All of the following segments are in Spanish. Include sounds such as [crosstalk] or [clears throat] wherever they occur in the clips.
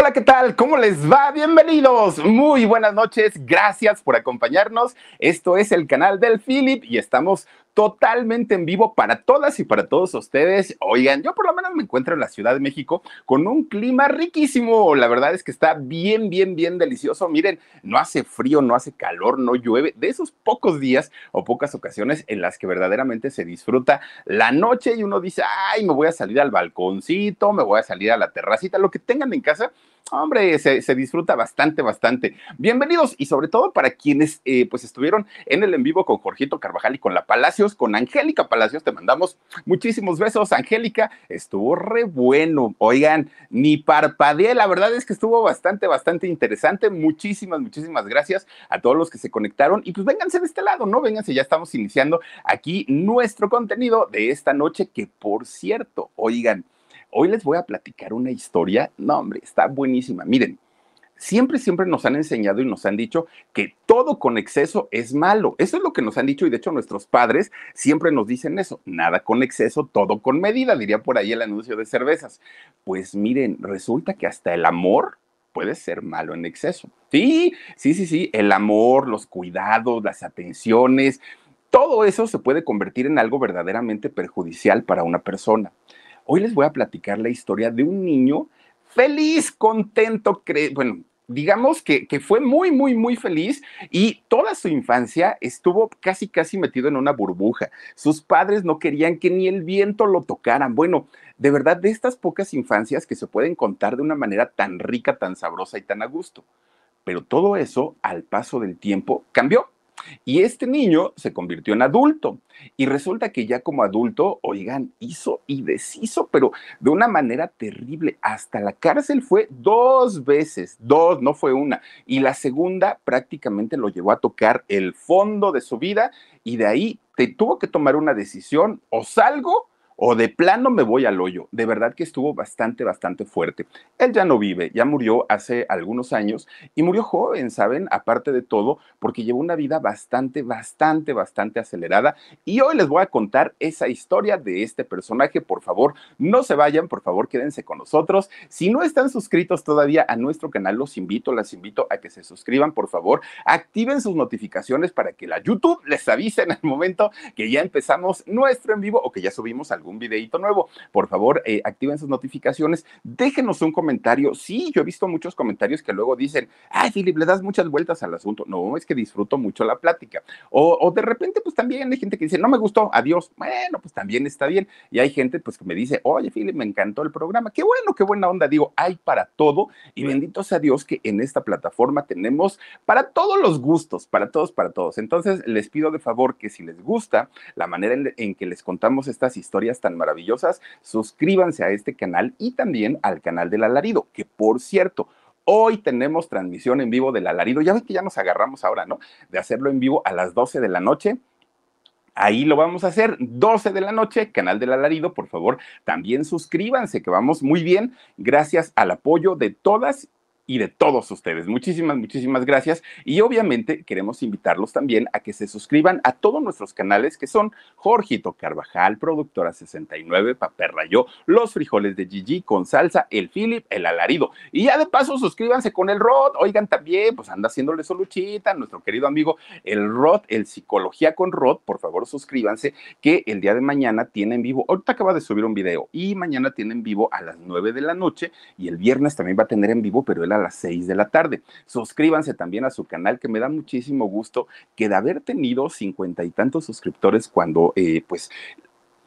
Hola, ¿qué tal? ¿Cómo les va? Bienvenidos. Muy buenas noches. Gracias por acompañarnos. Esto es el canal del Philip y estamos totalmente en vivo para todas y para todos ustedes. Oigan, yo por lo menos me encuentro en la Ciudad de México con un clima riquísimo. La verdad es que está bien, bien, bien delicioso. Miren, no hace frío, no hace calor, no llueve. De esos pocos días o pocas ocasiones en las que verdaderamente se disfruta la noche y uno dice, ay, me voy a salir al balconcito, me voy a salir a la terracita, lo que tengan en casa hombre, se, disfruta bastante, bastante. Bienvenidos y sobre todo para quienes eh, pues estuvieron en el en vivo con Jorgito Carvajal y con la Palacios, con Angélica Palacios, te mandamos muchísimos besos, Angélica, estuvo re bueno, oigan, ni parpadeé, la verdad es que estuvo bastante, bastante interesante, muchísimas, muchísimas gracias a todos los que se conectaron y pues vénganse de este lado, ¿no? Vénganse, ya estamos iniciando aquí nuestro contenido de esta noche que por cierto, oigan, Hoy les voy a platicar una historia, no hombre, está buenísima. Miren, siempre, siempre nos han enseñado y nos han dicho que todo con exceso es malo. Eso es lo que nos han dicho y de hecho nuestros padres siempre nos dicen eso. Nada con exceso, todo con medida, diría por ahí el anuncio de cervezas. Pues miren, resulta que hasta el amor puede ser malo en exceso. Sí, sí, sí, sí, el amor, los cuidados, las atenciones, todo eso se puede convertir en algo verdaderamente perjudicial para una persona. Hoy les voy a platicar la historia de un niño feliz, contento, bueno, digamos que, que, fue muy, muy, muy feliz y toda su infancia estuvo casi, casi metido en una burbuja. Sus padres no querían que ni el viento lo tocaran. Bueno, de verdad, de estas pocas infancias que se pueden contar de una manera tan rica, tan sabrosa y tan a gusto. Pero todo eso, al paso del tiempo, cambió y este niño se convirtió en adulto. Y resulta que ya como adulto, oigan, hizo y deshizo, pero de una manera terrible. Hasta la cárcel fue dos veces, dos, no fue una. Y la segunda prácticamente lo llevó a tocar el fondo de su vida y de ahí te tuvo que tomar una decisión, o salgo o de plano me voy al hoyo. De verdad que estuvo bastante, bastante fuerte. Él ya no vive, ya murió hace algunos años y murió joven, ¿saben? Aparte de todo, porque llevó una vida bastante, bastante, bastante acelerada. Y hoy les voy a contar esa historia de este personaje. Por favor, no se vayan, por favor, quédense con nosotros. Si no están suscritos todavía a nuestro canal, los invito, las invito a que se suscriban, por favor. Activen sus notificaciones para que la YouTube les avise en el momento que ya empezamos nuestro en vivo o que ya subimos algún un videito nuevo. Por favor, eh, activen sus notificaciones, déjenos un comentario. Sí, yo he visto muchos comentarios que luego dicen, ay, Philip, le das muchas vueltas al asunto. No, es que disfruto mucho la plática. O, o de repente, pues también hay gente que dice, no me gustó, adiós. Bueno, pues también está bien. Y hay gente, pues, que me dice, oye, Philip, me encantó el programa. Qué bueno, qué buena onda. Digo, hay para todo. Y bendito sea Dios que en esta plataforma tenemos para todos los gustos, para todos, para todos. Entonces, les pido de favor que si les gusta la manera en que les contamos estas historias tan maravillosas, suscríbanse a este canal y también al canal del alarido, que por cierto, Hoy tenemos transmisión en vivo del alarido. Ya ven que ya nos agarramos ahora, ¿no? De hacerlo en vivo a las 12 de la noche. Ahí lo vamos a hacer, 12 de la noche, canal del alarido, por favor, también suscríbanse, que vamos muy bien, gracias al apoyo de todas y de todos ustedes. Muchísimas, muchísimas gracias. Y obviamente queremos invitarlos también a que se suscriban a todos nuestros canales que son Jorgito Carvajal, Productora 69, Papel Rayo, Los Frijoles de Gigi con Salsa, El Philip, El Alarido. Y ya de paso suscríbanse con el Rod. Oigan también, pues anda haciéndole soluchita nuestro querido amigo el Rod, el Psicología con Rod. Por favor suscríbanse que el día de mañana tiene en vivo, ahorita acaba de subir un video y mañana tiene en vivo a las 9 de la noche y el viernes también va a tener en vivo, pero el las 6 de la tarde. Suscríbanse también a su canal, que me da muchísimo gusto que de haber tenido cincuenta y tantos suscriptores cuando eh, pues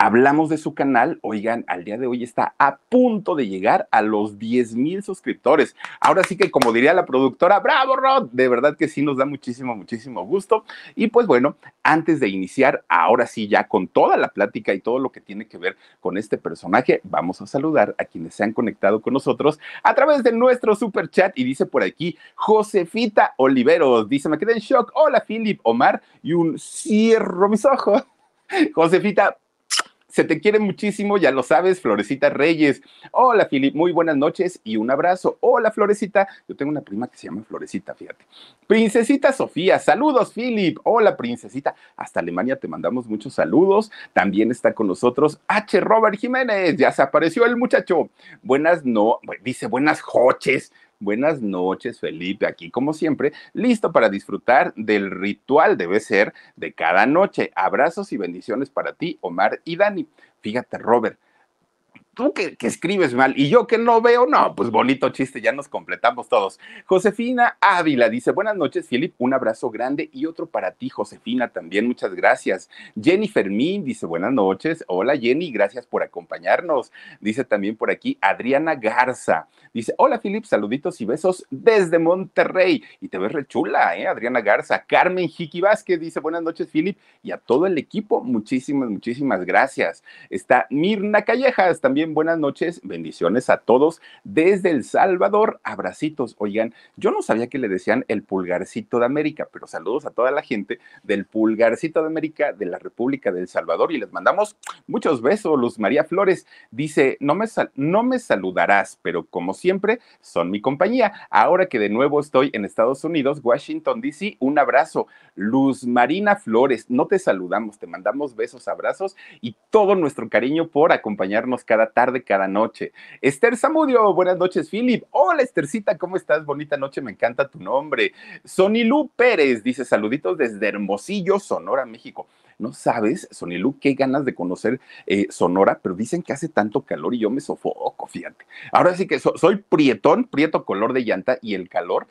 Hablamos de su canal, oigan, al día de hoy está a punto de llegar a los 10 mil suscriptores. Ahora sí que, como diría la productora, bravo Rod, de verdad que sí nos da muchísimo, muchísimo gusto. Y pues bueno, antes de iniciar, ahora sí ya con toda la plática y todo lo que tiene que ver con este personaje, vamos a saludar a quienes se han conectado con nosotros a través de nuestro super chat. Y dice por aquí, Josefita Oliveros, dice, me quedé en shock. Hola Philip, Omar, y un cierro mis ojos. [laughs] Josefita, se te quiere muchísimo, ya lo sabes, Florecita Reyes. Hola, Filip, muy buenas noches y un abrazo. Hola, Florecita. Yo tengo una prima que se llama Florecita, fíjate. Princesita Sofía, saludos, Filip. Hola, princesita. Hasta Alemania te mandamos muchos saludos. También está con nosotros H. Robert Jiménez. Ya se apareció el muchacho. Buenas no, dice buenas joches. Buenas noches, Felipe, aquí como siempre, listo para disfrutar del ritual, debe ser, de cada noche. Abrazos y bendiciones para ti, Omar y Dani. Fíjate, Robert, tú que, escribes mal y yo que no veo, no, pues bonito chiste, ya nos completamos todos. Josefina Ávila dice, buenas noches, Filip, un abrazo grande y otro para ti, Josefina, también muchas gracias. Jenny Fermín dice, buenas noches, hola Jenny, gracias por acompañarnos. Dice también por aquí Adriana Garza, dice, hola Filip, saluditos y besos desde Monterrey. Y te ves re chula, ¿eh? Adriana Garza. Carmen Jiqui Vázquez dice, buenas noches Filip y a todo el equipo, muchísimas, muchísimas gracias. Está Mirna Callejas también buenas noches, bendiciones a todos desde El Salvador, abracitos. Oigan, yo no sabía que le decían el pulgarcito de América, pero saludos a toda la gente del pulgarcito de América de la República del Salvador y les mandamos muchos besos. Luz María Flores dice, no me, no me saludarás, pero como siempre son mi compañía. Ahora que de nuevo estoy en Estados Unidos, Washington, D.C., un abrazo. Luz Marina Flores, no te saludamos, te mandamos besos, abrazos y todo nuestro cariño por acompañarnos cada tarde cada noche. Esther Samudio, buenas noches, Philip. Hola, Estercita, ¿cómo estás? Bonita noche, me encanta tu nombre. Sonilú Pérez dice saluditos desde Hermosillo, Sonora, México. No sabes, Sonilú, qué ganas de conocer eh, Sonora, pero dicen que hace tanto calor y yo me sofoco, fíjate. Ahora sí que soy prietón, prieto color de llanta y el calor,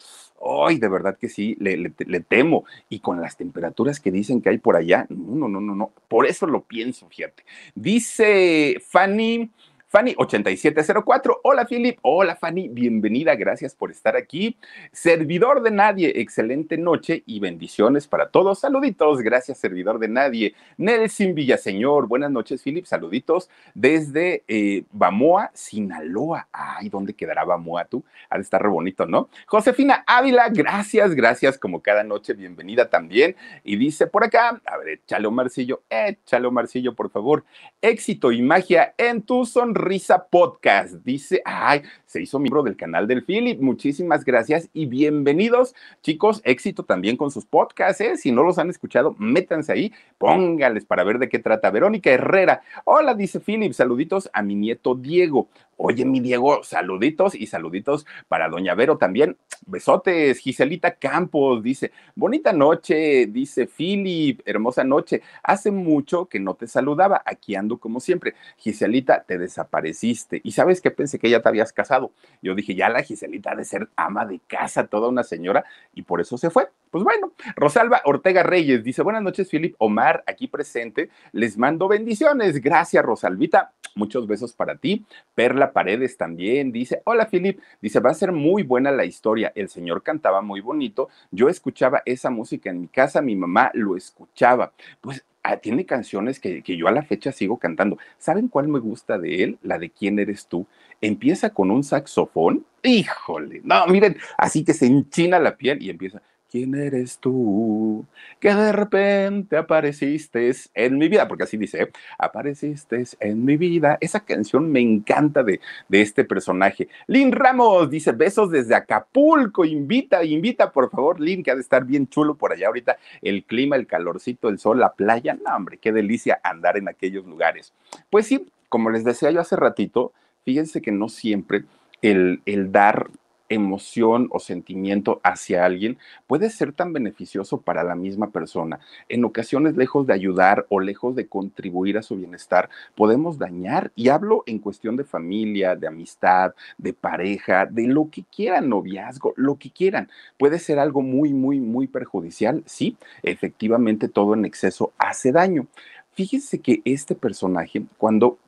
ay, de verdad que sí, le, le, temo. Y con las temperaturas que dicen que hay por allá, no, no, no, no, no. Por eso lo pienso, fíjate. Dice Fanny. Fanny 8704. Hola Philip, hola Fanny, bienvenida, gracias por estar aquí. Servidor de nadie, excelente noche y bendiciones para todos. Saluditos, gracias servidor de nadie. Nelson Villaseñor, buenas noches Philip, saluditos desde eh, Bamoa, Sinaloa. Ay, ¿dónde quedará Bamoa tú? al de estar re bonito, ¿no? Josefina Ávila, gracias, gracias como cada noche, bienvenida también. Y dice por acá, a ver, échale marcillo, échale un marcillo, por favor. Éxito y magia en tu sonrisa Risa Podcast. Dice, ay, se hizo miembro del canal del Philip. Muchísimas gracias y bienvenidos, chicos. Éxito también con sus podcasts. ¿eh? Si no los han escuchado, métanse ahí, póngales para ver de qué trata. Verónica Herrera. Hola, dice Philip. Saluditos a mi nieto Diego. Oye, mi Diego, saluditos y saluditos para Doña Vero también. Besotes, Giselita Campos dice, bonita noche, dice Philip, hermosa noche. Hace mucho que no te saludaba, aquí ando como siempre. Giselita, te desapareciste. ¿Y sabes qué? Pensé que ya te habías casado yo dije, ya la Giselita ha de ser ama de casa, toda una señora, y por eso se fue. Pues bueno, Rosalba Ortega Reyes dice, buenas noches, Filip Omar, aquí presente, les mando bendiciones. Gracias, Rosalvita. Muchos besos para ti. Perla Paredes también dice, hola, Filip. Dice, va a ser muy buena la historia. El señor cantaba muy bonito. Yo escuchaba esa música en mi casa, mi mamá lo escuchaba. Pues Ah, tiene canciones que, que, yo a la fecha sigo cantando. ¿Saben cuál me gusta de él? La de ¿Quién eres tú? Empieza con un saxofón. Híjole, no, miren, así que se enchina la piel y empieza. ¿Quién eres tú? Que de repente apareciste en mi vida, porque así dice, ¿eh? apareciste en mi vida. Esa canción me encanta de, este personaje. Lin Ramos dice, besos desde Acapulco, invita, invita por favor, Lin, que ha de estar bien chulo por allá ahorita. El clima, el calorcito, el sol, la playa, no hombre, qué delicia andar en aquellos lugares. Pues sí, como les decía yo hace ratito, fíjense que no siempre el, el dar emoción o sentimiento hacia alguien puede ser tan beneficioso para la misma persona. En ocasiones, lejos de ayudar o lejos de contribuir a su bienestar, podemos dañar. Y hablo en cuestión de familia, de amistad, de pareja, de lo que quieran, noviazgo, lo que quieran. Puede ser algo muy, muy, muy perjudicial. Sí, efectivamente, todo en exceso hace daño. Fíjense que este personaje, cuando,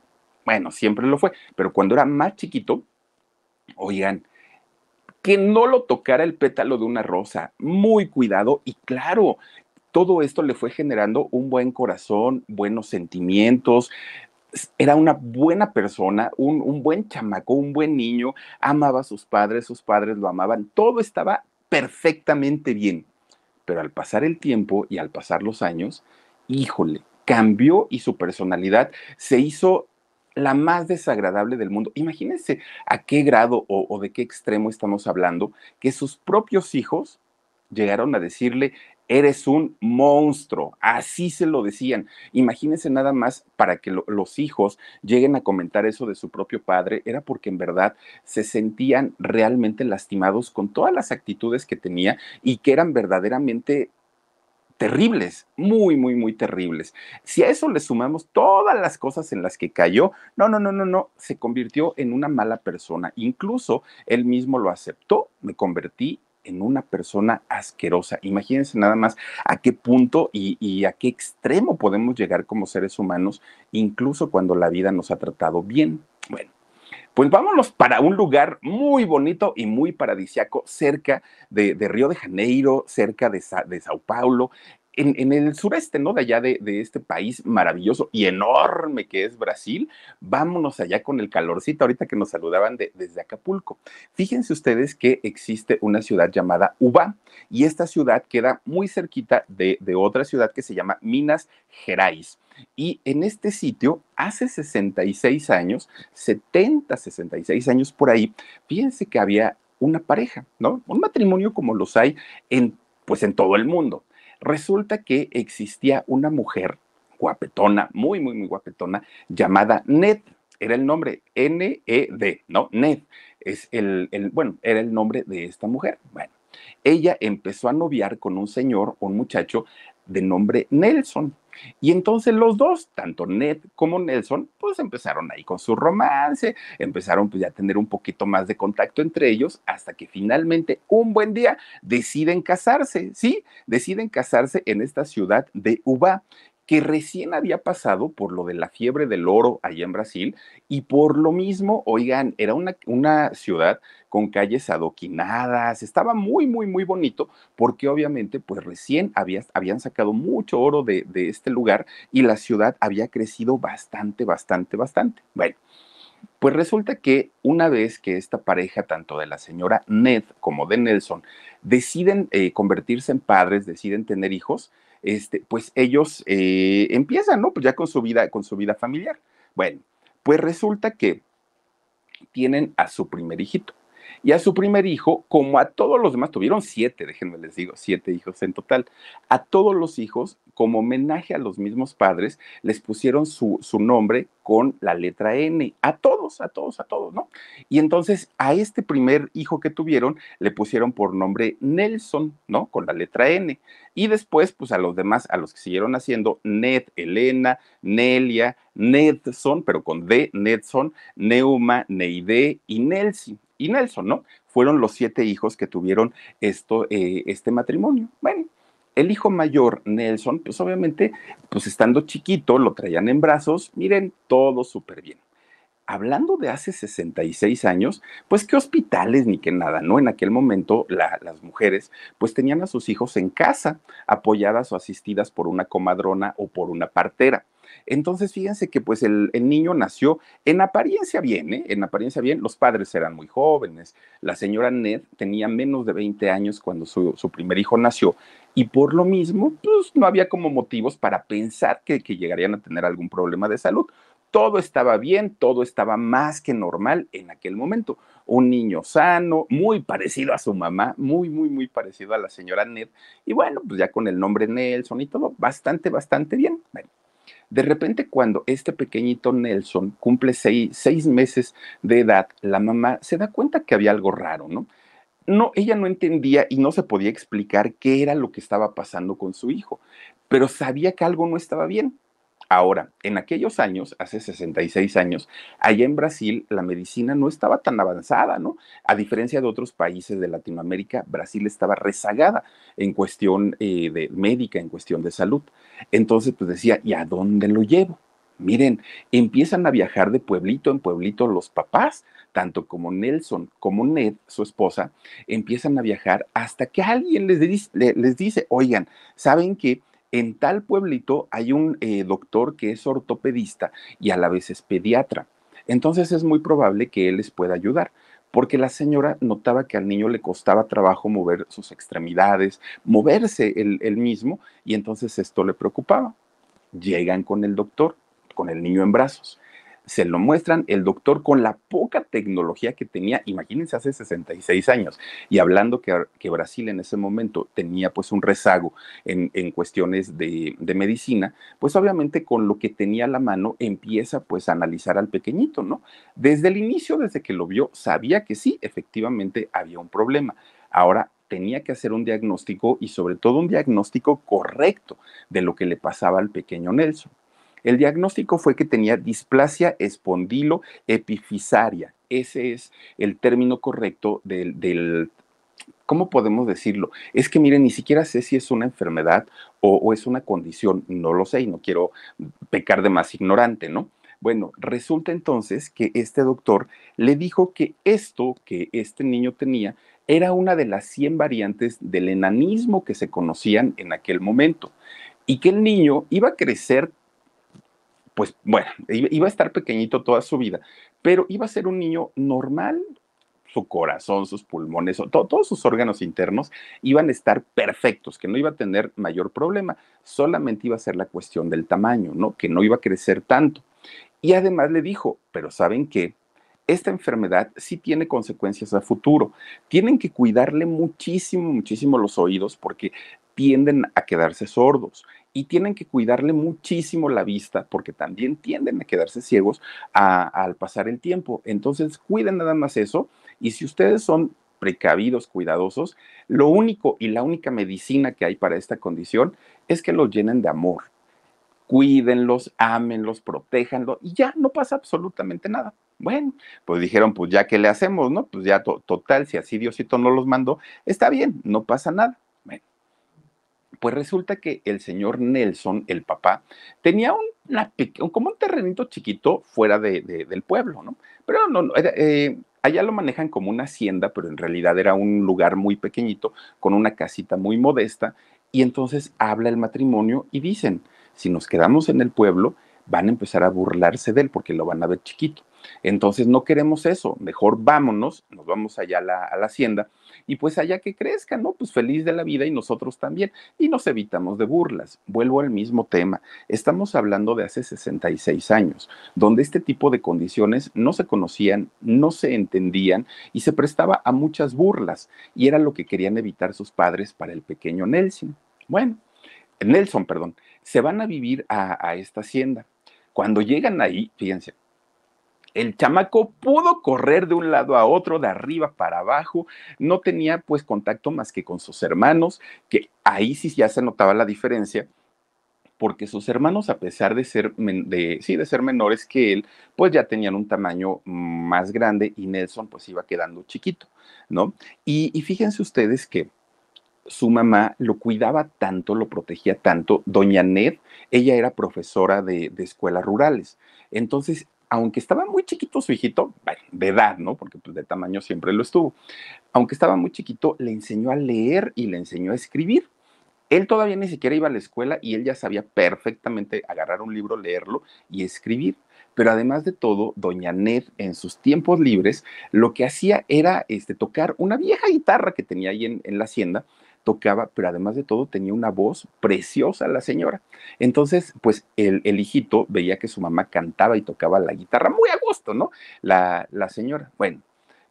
bueno, siempre lo fue, pero cuando era más chiquito, oigan, que no lo tocara el pétalo de una rosa. Muy cuidado y claro, todo esto le fue generando un buen corazón, buenos sentimientos. Era una buena persona, un, buen chamaco, un buen niño, amaba a sus padres, sus padres lo amaban, todo estaba perfectamente bien. Pero al pasar el tiempo y al pasar los años, híjole, cambió y su personalidad se hizo la más desagradable del mundo. Imagínense a qué grado o, de qué extremo estamos hablando que sus propios hijos llegaron a decirle, eres un monstruo. Así se lo decían. Imagínense nada más para que los hijos lleguen a comentar eso de su propio padre, era porque en verdad se sentían realmente lastimados con todas las actitudes que tenía y que eran verdaderamente terribles, muy, muy, muy terribles. Si a eso le sumamos todas las cosas en las que cayó, no, no, no, no, no, se convirtió en una mala persona. Incluso él mismo lo aceptó, me convertí en una persona asquerosa. Imagínense nada más a qué punto y, a qué extremo podemos llegar como seres humanos, incluso cuando la vida nos ha tratado bien. Bueno, pues vámonos para un lugar muy bonito y muy paradisiaco cerca de, Río de Janeiro, cerca de, de Sao Paulo, en, el sureste, ¿no? De allá de, este país maravilloso y enorme que es Brasil, vámonos allá con el calorcito, ahorita que nos saludaban de, desde Acapulco. Fíjense ustedes que existe una ciudad llamada Uba y esta ciudad queda muy cerquita de, otra ciudad que se llama Minas Gerais. Y en este sitio, hace 66 años, 70, 66 años por ahí, fíjense que había una pareja, ¿no? Un matrimonio como los hay pues en todo el mundo. Resulta que existía una mujer guapetona, muy, muy, muy guapetona, llamada Ned. Era el nombre N-E-D, ¿no? Ned es el, bueno, era el nombre de esta mujer. Bueno, ella empezó a noviar con un señor, un muchacho de nombre Nelson. Y entonces los dos, tanto Ned como Nelson, pues empezaron ahí con su romance, empezaron pues ya a tener un poquito más de contacto entre ellos, hasta que finalmente un buen día deciden casarse, ¿sí? Deciden casarse en esta ciudad de Uba que recién había pasado por lo de la fiebre del oro allá en Brasil y por lo mismo, oigan, era una, ciudad con calles adoquinadas, estaba muy, muy, muy bonito porque obviamente pues recién habían sacado mucho oro de, este lugar y la ciudad había crecido bastante, bastante, bastante. Bueno. Pues resulta que una vez que esta pareja, tanto de la señora Ned como de Nelson, deciden eh, convertirse en padres, deciden tener hijos, este, pues ellos eh, empiezan, ¿no? Pues ya con su vida, con su vida familiar. Bueno, pues resulta que tienen a su primer hijito y a su primer hijo, como a todos los demás, tuvieron siete, déjenme les digo, siete hijos en total. A todos los hijos, como homenaje a los mismos padres, les pusieron su, su nombre con la letra N. A todos, a todos, a todos, ¿no? Y entonces a este primer hijo que tuvieron le pusieron por nombre Nelson, ¿no? Con la letra N. Y después, pues a los demás, a los que siguieron haciendo, Ned, Elena, Nelia, Nedson, pero con D, Nedson, Neuma, Neide y Nelson, y Nelson, ¿no? Fueron los siete hijos que tuvieron esto, eh, este matrimonio. Bueno, el hijo mayor, Nelson, pues obviamente, pues estando chiquito, lo traían en brazos, miren, todo súper bien. Hablando de hace 66 años, pues qué hospitales ni qué nada, ¿no? En aquel momento las mujeres pues tenían a sus hijos en casa, apoyadas o asistidas por una comadrona o por una partera. Entonces, fíjense que pues el, niño nació en apariencia bien, ¿eh? en apariencia bien, los padres eran muy jóvenes, la señora Ned tenía menos de 20 años cuando su, primer hijo nació y por lo mismo, pues no había como motivos para pensar que, que llegarían a tener algún problema de salud todo estaba bien, todo estaba más que normal en aquel momento. Un niño sano, muy parecido a su mamá, muy, muy, muy parecido a la señora Ned. Y bueno, pues ya con el nombre Nelson y todo, bastante, bastante bien. Bueno, de repente, cuando este pequeñito Nelson cumple seis, meses de edad, la mamá se da cuenta que había algo raro, ¿no? No, ella no entendía y no se podía explicar qué era lo que estaba pasando con su hijo, pero sabía que algo no estaba bien. Ahora, en aquellos años, hace 66 años, allá en Brasil la medicina no estaba tan avanzada, ¿no? A diferencia de otros países de Latinoamérica, Brasil estaba rezagada en cuestión eh, de médica, en cuestión de salud. Entonces, pues decía, ¿y a dónde lo llevo? Miren, empiezan a viajar de pueblito en pueblito los papás, tanto como Nelson como Ned, su esposa, empiezan a viajar hasta que alguien les, les dice, oigan, ¿saben qué? en tal pueblito hay un eh, doctor que es ortopedista y a la vez es pediatra. Entonces es muy probable que él les pueda ayudar, porque la señora notaba que al niño le costaba trabajo mover sus extremidades, moverse él mismo, y entonces esto le preocupaba. Llegan con el doctor, con el niño en brazos se lo muestran el doctor con la poca tecnología que tenía, imagínense hace 66 años, y hablando que, Brasil en ese momento tenía pues un rezago en, cuestiones de, de, medicina, pues obviamente con lo que tenía a la mano empieza pues a analizar al pequeñito, ¿no? Desde el inicio, desde que lo vio, sabía que sí, efectivamente había un problema. Ahora tenía que hacer un diagnóstico y sobre todo un diagnóstico correcto de lo que le pasaba al pequeño Nelson. El diagnóstico fue que tenía displasia espondilo-epifisaria. Ese es el término correcto del, ¿cómo podemos decirlo? Es que miren, ni siquiera sé si es una enfermedad o, o, es una condición, no lo sé y no quiero pecar de más ignorante, ¿no? Bueno, resulta entonces que este doctor le dijo que esto que este niño tenía era una de las 100 variantes del enanismo que se conocían en aquel momento y que el niño iba a crecer pues bueno, iba a estar pequeñito toda su vida, pero iba a ser un niño normal, su corazón, sus pulmones, todos sus órganos internos iban a estar perfectos, que no iba a tener mayor problema, solamente iba a ser la cuestión del tamaño, ¿no? Que no iba a crecer tanto. Y además le dijo, pero ¿saben qué? Esta enfermedad sí tiene consecuencias a futuro. Tienen que cuidarle muchísimo, muchísimo los oídos porque tienden a quedarse sordos y tienen que cuidarle muchísimo la vista porque también tienden a quedarse ciegos al pasar el tiempo. Entonces, cuiden nada más eso y si ustedes son precavidos, cuidadosos, lo único y la única medicina que hay para esta condición es que los llenen de amor. Cuídenlos, ámenlos, protéjanlos y ya no pasa absolutamente nada. Bueno, pues dijeron, pues ya que le hacemos, ¿no? Pues ya total, si así Diosito no los mandó, está bien, no pasa nada. Pues resulta que el señor Nelson, el papá, tenía un, como un terrenito chiquito fuera del pueblo, ¿no? Pero no, no eh, allá lo manejan como una hacienda, pero en realidad era un lugar muy pequeñito, con una casita muy modesta. Y entonces habla el matrimonio y dicen, si nos quedamos en el pueblo, van a empezar a burlarse de él porque lo van a ver chiquito. Entonces no queremos eso, mejor vámonos, nos vamos allá a la, hacienda y pues allá que crezca, ¿no? Pues feliz de la vida y nosotros también. Y nos evitamos de burlas. Vuelvo al mismo tema. Estamos hablando de hace 66 años, donde este tipo de condiciones no se conocían, no se entendían y se prestaba a muchas burlas. Y era lo que querían evitar sus padres para el pequeño Nelson. Bueno, Nelson, perdón. Se van a vivir a, a esta hacienda. Cuando llegan ahí, fíjense, el chamaco pudo correr de un lado a otro, de arriba para abajo, no tenía pues contacto más que con sus hermanos, que ahí sí ya se notaba la diferencia porque sus hermanos, a pesar de ser, sí, de ser menores que él, pues ya tenían un tamaño más grande y Nelson pues iba quedando chiquito, ¿no? Y, fíjense ustedes que su mamá lo cuidaba tanto, lo protegía tanto, doña Ned, ella era profesora de, de escuelas rurales, entonces aunque estaba muy chiquito su hijito, de edad, ¿no? Porque pues, de tamaño siempre lo estuvo, aunque estaba muy chiquito, le enseñó a leer y le enseñó a escribir. Él todavía ni siquiera iba a la escuela y él ya sabía perfectamente agarrar un libro, leerlo y escribir. Pero además de todo, doña Ned en sus tiempos libres lo que hacía era este, tocar una vieja guitarra que tenía ahí en la hacienda tocaba, pero además de todo tenía una voz preciosa la señora. Entonces, pues el, hijito veía que su mamá cantaba y tocaba la guitarra muy a gusto, ¿no? La, la señora. Bueno,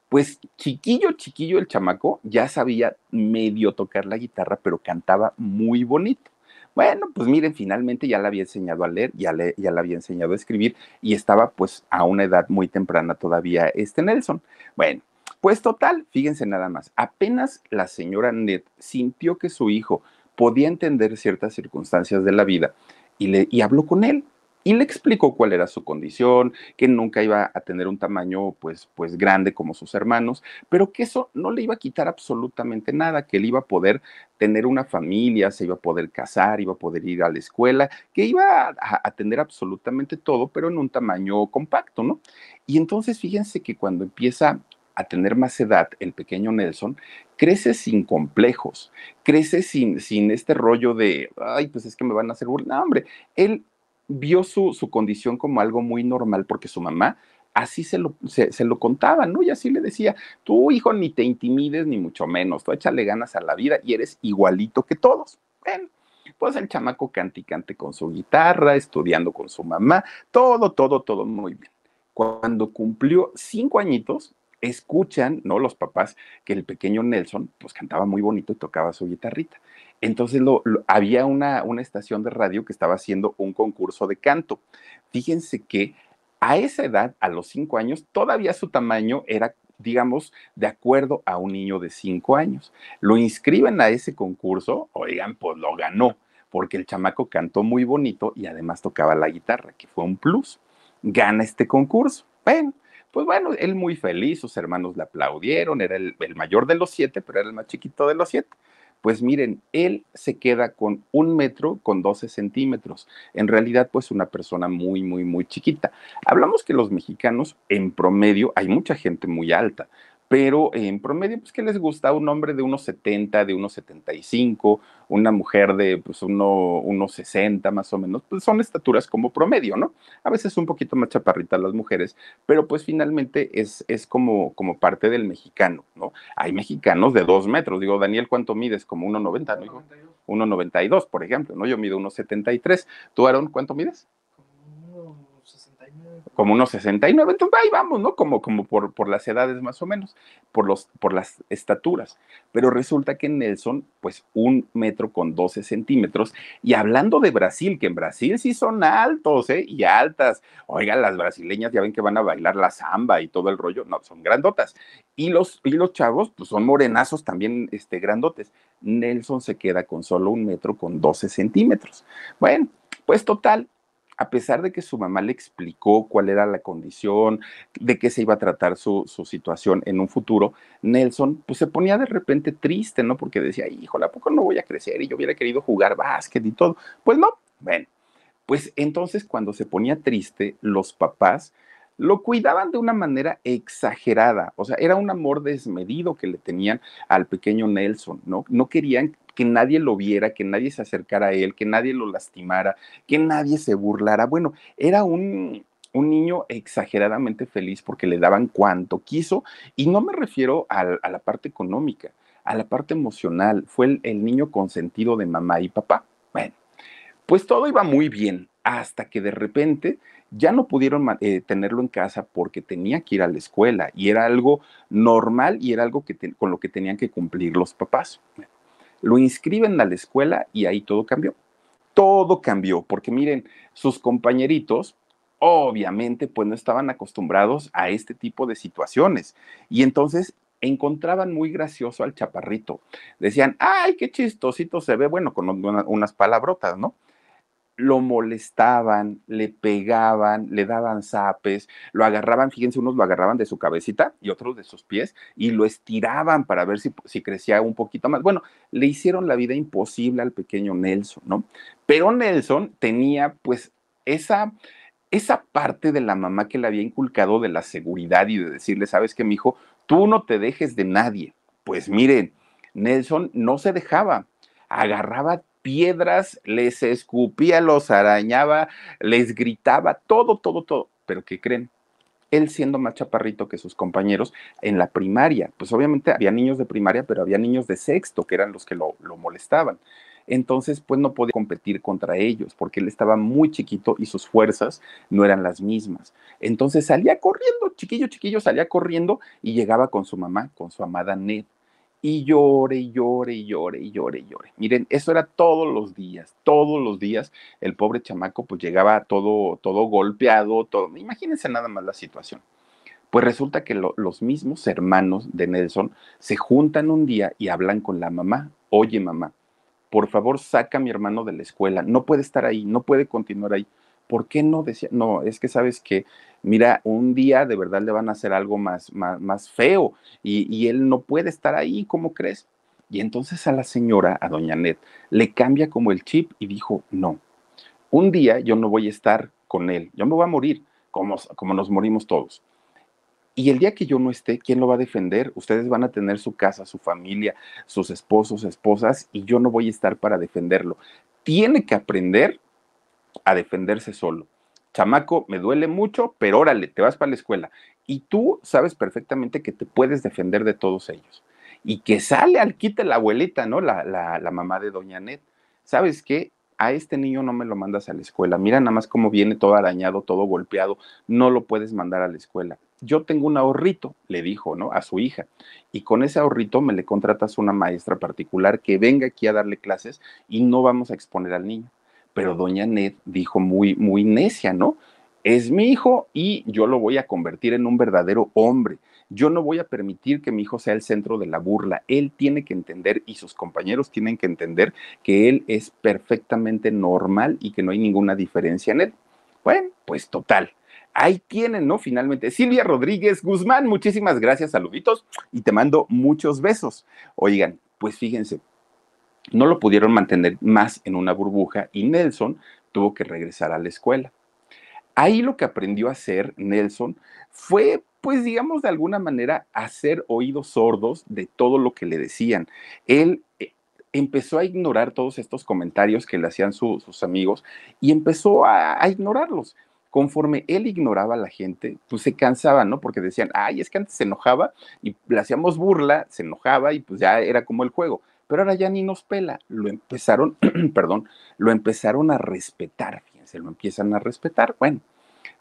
pues chiquillo, chiquillo el chamaco ya sabía medio tocar la guitarra, pero cantaba muy bonito. Bueno, pues miren, finalmente ya la había enseñado a leer, ya, le, ya la había enseñado a escribir y estaba pues a una edad muy temprana todavía este Nelson. Bueno, pues total, fíjense nada más, apenas la señora Ned sintió que su hijo podía entender ciertas circunstancias de la vida y, le, habló con él, y le explicó cuál era su condición, que nunca iba a tener un tamaño pues, pues grande como sus hermanos, pero que eso no le iba a quitar absolutamente nada, que él iba a poder tener una familia, se iba a poder casar, iba a poder ir a la escuela, que iba a, a tener absolutamente todo, pero en un tamaño compacto, ¿no? Y entonces fíjense que cuando empieza a tener más edad, el pequeño Nelson, crece sin complejos, crece sin, sin este rollo de, ay, pues es que me van a hacer burla. No, hombre, él vio su, condición como algo muy normal porque su mamá así se lo, se, lo contaba, ¿no? Y así le decía, tú hijo ni te intimides ni mucho menos, tú échale ganas a la vida y eres igualito que todos. pues el chamaco cante y cante con su guitarra, estudiando con su mamá, todo, todo, todo muy bien. Cuando cumplió cinco añitos, escuchan, ¿no? Los papás, que el pequeño Nelson, pues cantaba muy bonito y tocaba su guitarrita. Entonces lo, había una, una estación de radio que estaba haciendo un concurso de canto. Fíjense que a esa edad, a los cinco años, todavía su tamaño era digamos, de acuerdo a un niño de cinco años. Lo inscriben a ese concurso, oigan, pues lo ganó, porque el chamaco cantó muy bonito y además tocaba la guitarra, que fue un plus. Gana este concurso. Bueno, pues bueno, él muy feliz, sus hermanos le aplaudieron, era el, mayor de los siete, pero era el más chiquito de los siete. Pues miren, él se queda con un metro con 12 centímetros. En realidad, pues una persona muy, muy, muy chiquita. Hablamos que los mexicanos, en promedio, hay mucha gente muy alta pero en promedio, pues, ¿qué les gusta? Un hombre de unos 70, de unos 75, una mujer de, pues, uno, unos 60 más o menos, pues, son estaturas como promedio, ¿no? A veces un poquito más chaparrita las mujeres, pero pues finalmente es, es como, como parte del mexicano, ¿no? Hay mexicanos de dos metros, digo, Daniel, ¿cuánto mides? Como 1,90, ¿no? 1,92, por ejemplo, ¿no? Yo mido 1,73. ¿Tú, Aaron, cuánto mides? como unos 69, entonces ahí vamos, ¿no? Como, como por, por las edades más o menos, por, los, por las estaturas. Pero resulta que Nelson, pues un metro con 12 centímetros. Y hablando de Brasil, que en Brasil sí son altos, ¿eh? Y altas. Oigan, las brasileñas ya ven que van a bailar la samba y todo el rollo. No, son grandotas. Y los, y los chavos, pues son morenazos también, este, grandotes. Nelson se queda con solo un metro con 12 centímetros. Bueno, pues total, a pesar de que su mamá le explicó cuál era la condición, de qué se iba a tratar su, situación en un futuro, Nelson pues se ponía de repente triste, ¿no? Porque decía, híjole, ¿a poco no voy a crecer? Y yo hubiera querido jugar básquet y todo. Pues no, bueno, pues entonces cuando se ponía triste, los papás lo cuidaban de una manera exagerada, o sea, era un amor desmedido que le tenían al pequeño Nelson, ¿no? No querían que nadie lo viera, que nadie se acercara a él, que nadie lo lastimara, que nadie se burlara. Bueno, era un, un niño exageradamente feliz porque le daban cuanto quiso y no me refiero a, la parte económica, a la parte emocional. Fue el, niño consentido de mamá y papá. Bueno, pues todo iba muy bien hasta que de repente ya no pudieron eh, tenerlo en casa porque tenía que ir a la escuela y era algo normal y era algo que con lo que tenían que cumplir los papás. Lo inscriben a la escuela y ahí todo cambió. Todo cambió, porque miren, sus compañeritos obviamente pues no estaban acostumbrados a este tipo de situaciones. Y entonces encontraban muy gracioso al chaparrito. Decían, ay, qué chistosito se ve, bueno, con unas palabrotas, ¿no? lo molestaban, le pegaban, le daban zapes, lo agarraban, fíjense, unos lo agarraban de su cabecita y otros de sus pies y lo estiraban para ver si, crecía un poquito más. Bueno, le hicieron la vida imposible al pequeño Nelson, ¿no? Pero Nelson tenía pues esa, esa parte de la mamá que le había inculcado de la seguridad y de decirle, sabes que mi hijo, tú no te dejes de nadie. Pues miren, Nelson no se dejaba, agarraba piedras, les escupía, los arañaba, les gritaba, todo, todo, todo. Pero ¿qué creen? Él siendo más chaparrito que sus compañeros en la primaria, pues obviamente había niños de primaria, pero había niños de sexto que eran los que lo, lo molestaban entonces pues no podía competir contra ellos porque él estaba muy chiquito y sus fuerzas no eran las mismas. Entonces salía corriendo, chiquillo, chiquillo, salía corriendo y llegaba con su mamá, con su amada Ned y llore y llore y llore y llore y llore. Miren, eso era todos los días, todos los días el pobre chamaco pues llegaba todo, todo golpeado, todo. Imagínense nada más la situación. Pues resulta que los mismos hermanos de Nelson se juntan un día y hablan con la mamá. Oye mamá, por favor saca a mi hermano de la escuela, no puede estar ahí, no puede continuar ahí. ¿Por qué no decía? No, es que sabes que mira, un día de verdad le van a hacer algo más, más, feo y, él no puede estar ahí, ¿cómo crees? Y entonces a la señora, a doña Net, le cambia como el chip y dijo, no, un día yo no voy a estar con él, yo me voy a morir, como, como nos morimos todos. Y el día que yo no esté, ¿quién lo va a defender? Ustedes van a tener su casa, su familia, sus esposos, esposas, y yo no voy a estar para defenderlo. Tiene que aprender a defenderse solo chamaco, me duele mucho, pero órale, te vas para la escuela. Y tú sabes perfectamente que te puedes defender de todos ellos. Y que sale al quite la abuelita, ¿no? La, la, la mamá de Doña Net. ¿Sabes qué? a este niño no me lo mandas a la escuela. Mira nada más cómo viene todo arañado, todo golpeado, no lo puedes mandar a la escuela. Yo tengo un ahorrito, le dijo, ¿no? A su hija. Y con ese ahorrito me le contratas una maestra particular que venga aquí a darle clases y no vamos a exponer al niño pero doña Ned dijo muy, muy necia, ¿no? Es mi hijo y yo lo voy a convertir en un verdadero hombre. Yo no voy a permitir que mi hijo sea el centro de la burla. Él tiene que entender y sus compañeros tienen que entender que él es perfectamente normal y que no hay ninguna diferencia en él. Bueno, pues total. Ahí tienen, ¿no? Finalmente, Silvia Rodríguez Guzmán, muchísimas gracias, saluditos y te mando muchos besos. Oigan, pues fíjense, no lo pudieron mantener más en una burbuja y Nelson tuvo que regresar a la escuela. Ahí lo que aprendió a hacer Nelson fue, pues digamos de alguna manera, hacer oídos sordos de todo lo que le decían. Él eh, empezó a ignorar todos estos comentarios que le hacían sus amigos y empezó a, a ignorarlos conforme él ignoraba a la gente, pues se cansaba, ¿no? Porque decían, ay, es que antes se enojaba y le hacíamos burla, se enojaba y pues ya era como el juego pero ahora ya ni nos pela. Lo empezaron, [clears throat] perdón, lo empezaron a respetar, fíjense, lo empiezan a respetar. Bueno,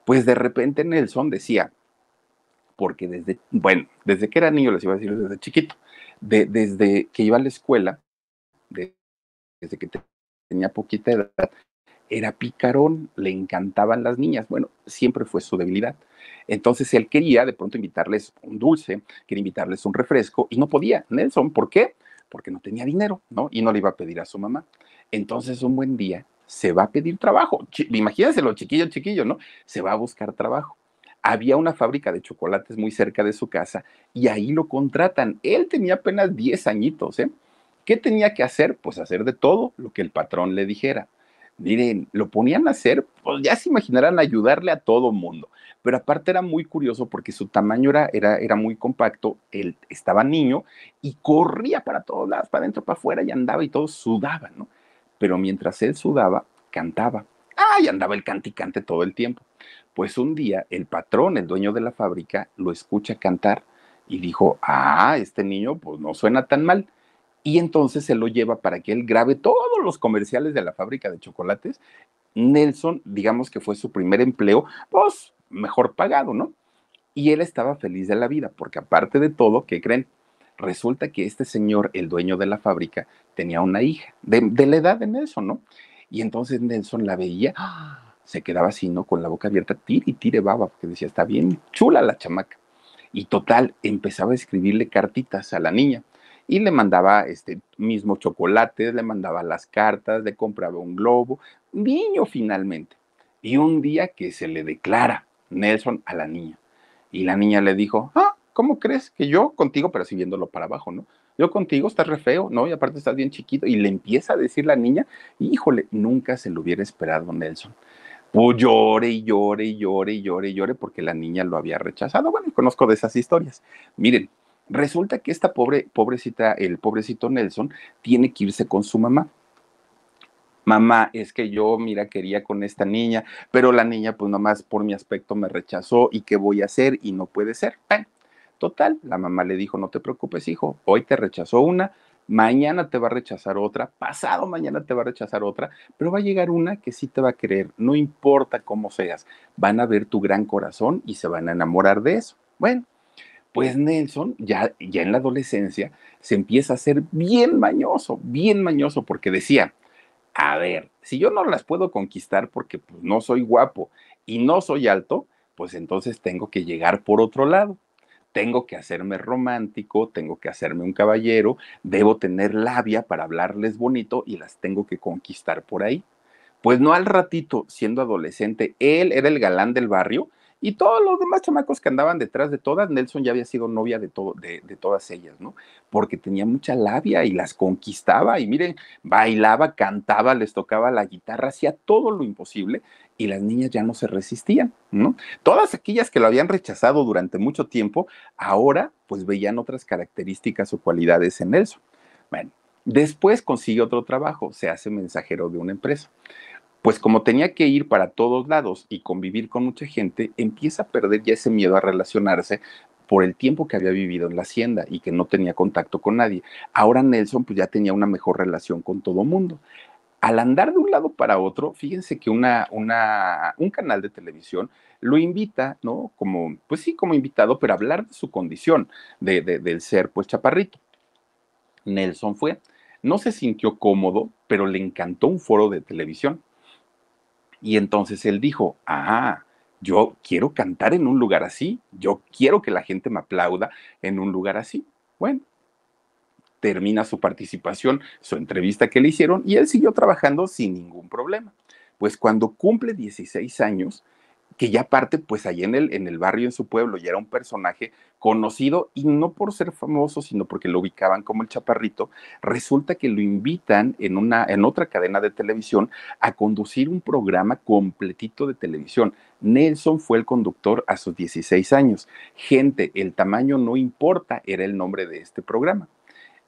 pues de repente Nelson decía, porque desde, bueno, desde que era niño, les iba a decir desde chiquito, de, desde que iba a la escuela, desde que tenía poquita edad, era picarón, le encantaban las niñas. Bueno, siempre fue su debilidad. Entonces él quería de pronto invitarles un dulce, quería invitarles un refresco y no podía. Nelson, ¿por qué? porque no tenía dinero, ¿no? Y no le iba a pedir a su mamá. Entonces, un buen día se va a pedir trabajo. imagínense lo chiquillo, chiquillo, ¿no? Se va a buscar trabajo. Había una fábrica de chocolates muy cerca de su casa y ahí lo contratan. Él tenía apenas 10 añitos, ¿eh? ¿Qué tenía que hacer? Pues hacer de todo lo que el patrón le dijera miren, lo ponían a hacer, pues ya se imaginarán ayudarle a todo mundo. Pero aparte era muy curioso porque su tamaño era, era, muy compacto, él estaba niño y corría para todos lados, para adentro, para afuera y andaba y todo, sudaba, ¿no? Pero mientras él sudaba, cantaba. ¡Ay! Andaba el canticante todo el tiempo. Pues un día el patrón, el dueño de la fábrica, lo escucha cantar y dijo, ah, este niño pues no suena tan mal y entonces se lo lleva para que él grabe todos los comerciales de la fábrica de chocolates. Nelson, digamos que fue su primer empleo, pues mejor pagado, ¿no? Y él estaba feliz de la vida, porque aparte de todo, ¿qué creen? Resulta que este señor, el dueño de la fábrica, tenía una hija, de, la edad de Nelson, ¿no? Y entonces Nelson la veía, se quedaba así, ¿no? Con la boca abierta, tire y tire baba, porque decía, está bien chula la chamaca. Y total, empezaba a escribirle cartitas a la niña y le mandaba este mismo chocolates, le mandaba las cartas, le compraba un globo, niño finalmente. Y un día que se le declara Nelson a la niña y la niña le dijo, ah, ¿cómo crees que yo contigo, pero así viéndolo para abajo, ¿no? Yo contigo estás re feo, ¿no? Y aparte estás bien chiquito. Y le empieza a decir la niña, híjole, nunca se lo hubiera esperado Nelson. Pues llore y llore y llore y llore llore porque la niña lo había rechazado. Bueno, conozco de esas historias. Miren, Resulta que esta pobre, pobrecita, el pobrecito Nelson, tiene que irse con su mamá. Mamá, es que yo, mira, quería con esta niña, pero la niña, pues nomás por mi aspecto me rechazó y qué voy a hacer y no puede ser. total, la mamá le dijo, no te preocupes, hijo, hoy te rechazó una, mañana te va a rechazar otra, pasado mañana te va a rechazar otra, pero va a llegar una que sí te va a querer, no importa cómo seas, van a ver tu gran corazón y se van a enamorar de eso. Bueno, pues Nelson, ya, ya en la adolescencia, se empieza a ser bien mañoso, bien mañoso, porque decía, a ver, si yo no las puedo conquistar porque pues, no soy guapo y no soy alto, pues entonces tengo que llegar por otro lado. Tengo que hacerme romántico, tengo que hacerme un caballero, debo tener labia para hablarles bonito y las tengo que conquistar por ahí. Pues no al ratito, siendo adolescente, él era el galán del barrio, y todos los demás chamacos que andaban detrás de todas, Nelson ya había sido novia de, todo, de, todas ellas, ¿no? Porque tenía mucha labia y las conquistaba y miren, bailaba, cantaba, les tocaba la guitarra, hacía todo lo imposible y las niñas ya no se resistían, ¿no? Todas aquellas que lo habían rechazado durante mucho tiempo, ahora pues veían otras características o cualidades en Nelson. Bueno, después consigue otro trabajo, se hace mensajero de una empresa. Pues como tenía que ir para todos lados y convivir con mucha gente, empieza a perder ya ese miedo a relacionarse por el tiempo que había vivido en la hacienda y que no tenía contacto con nadie. Ahora Nelson pues ya tenía una mejor relación con todo mundo. Al andar de un lado para otro, fíjense que una, un canal de televisión lo invita, ¿no? Como, pues sí, como invitado, pero hablar de su condición, de, del ser pues chaparrito. Nelson fue, no se sintió cómodo, pero le encantó un foro de televisión y entonces él dijo, ah, yo quiero cantar en un lugar así, yo quiero que la gente me aplauda en un lugar así. Bueno, termina su participación, su entrevista que le hicieron y él siguió trabajando sin ningún problema. Pues cuando cumple 16 años, que ya parte pues ahí en el, en el barrio, en su pueblo, ya era un personaje conocido y no por ser famoso, sino porque lo ubicaban como el chaparrito, resulta que lo invitan en, una, en otra cadena de televisión a conducir un programa completito de televisión. Nelson fue el conductor a sus 16 años. Gente, el tamaño no importa, era el nombre de este programa.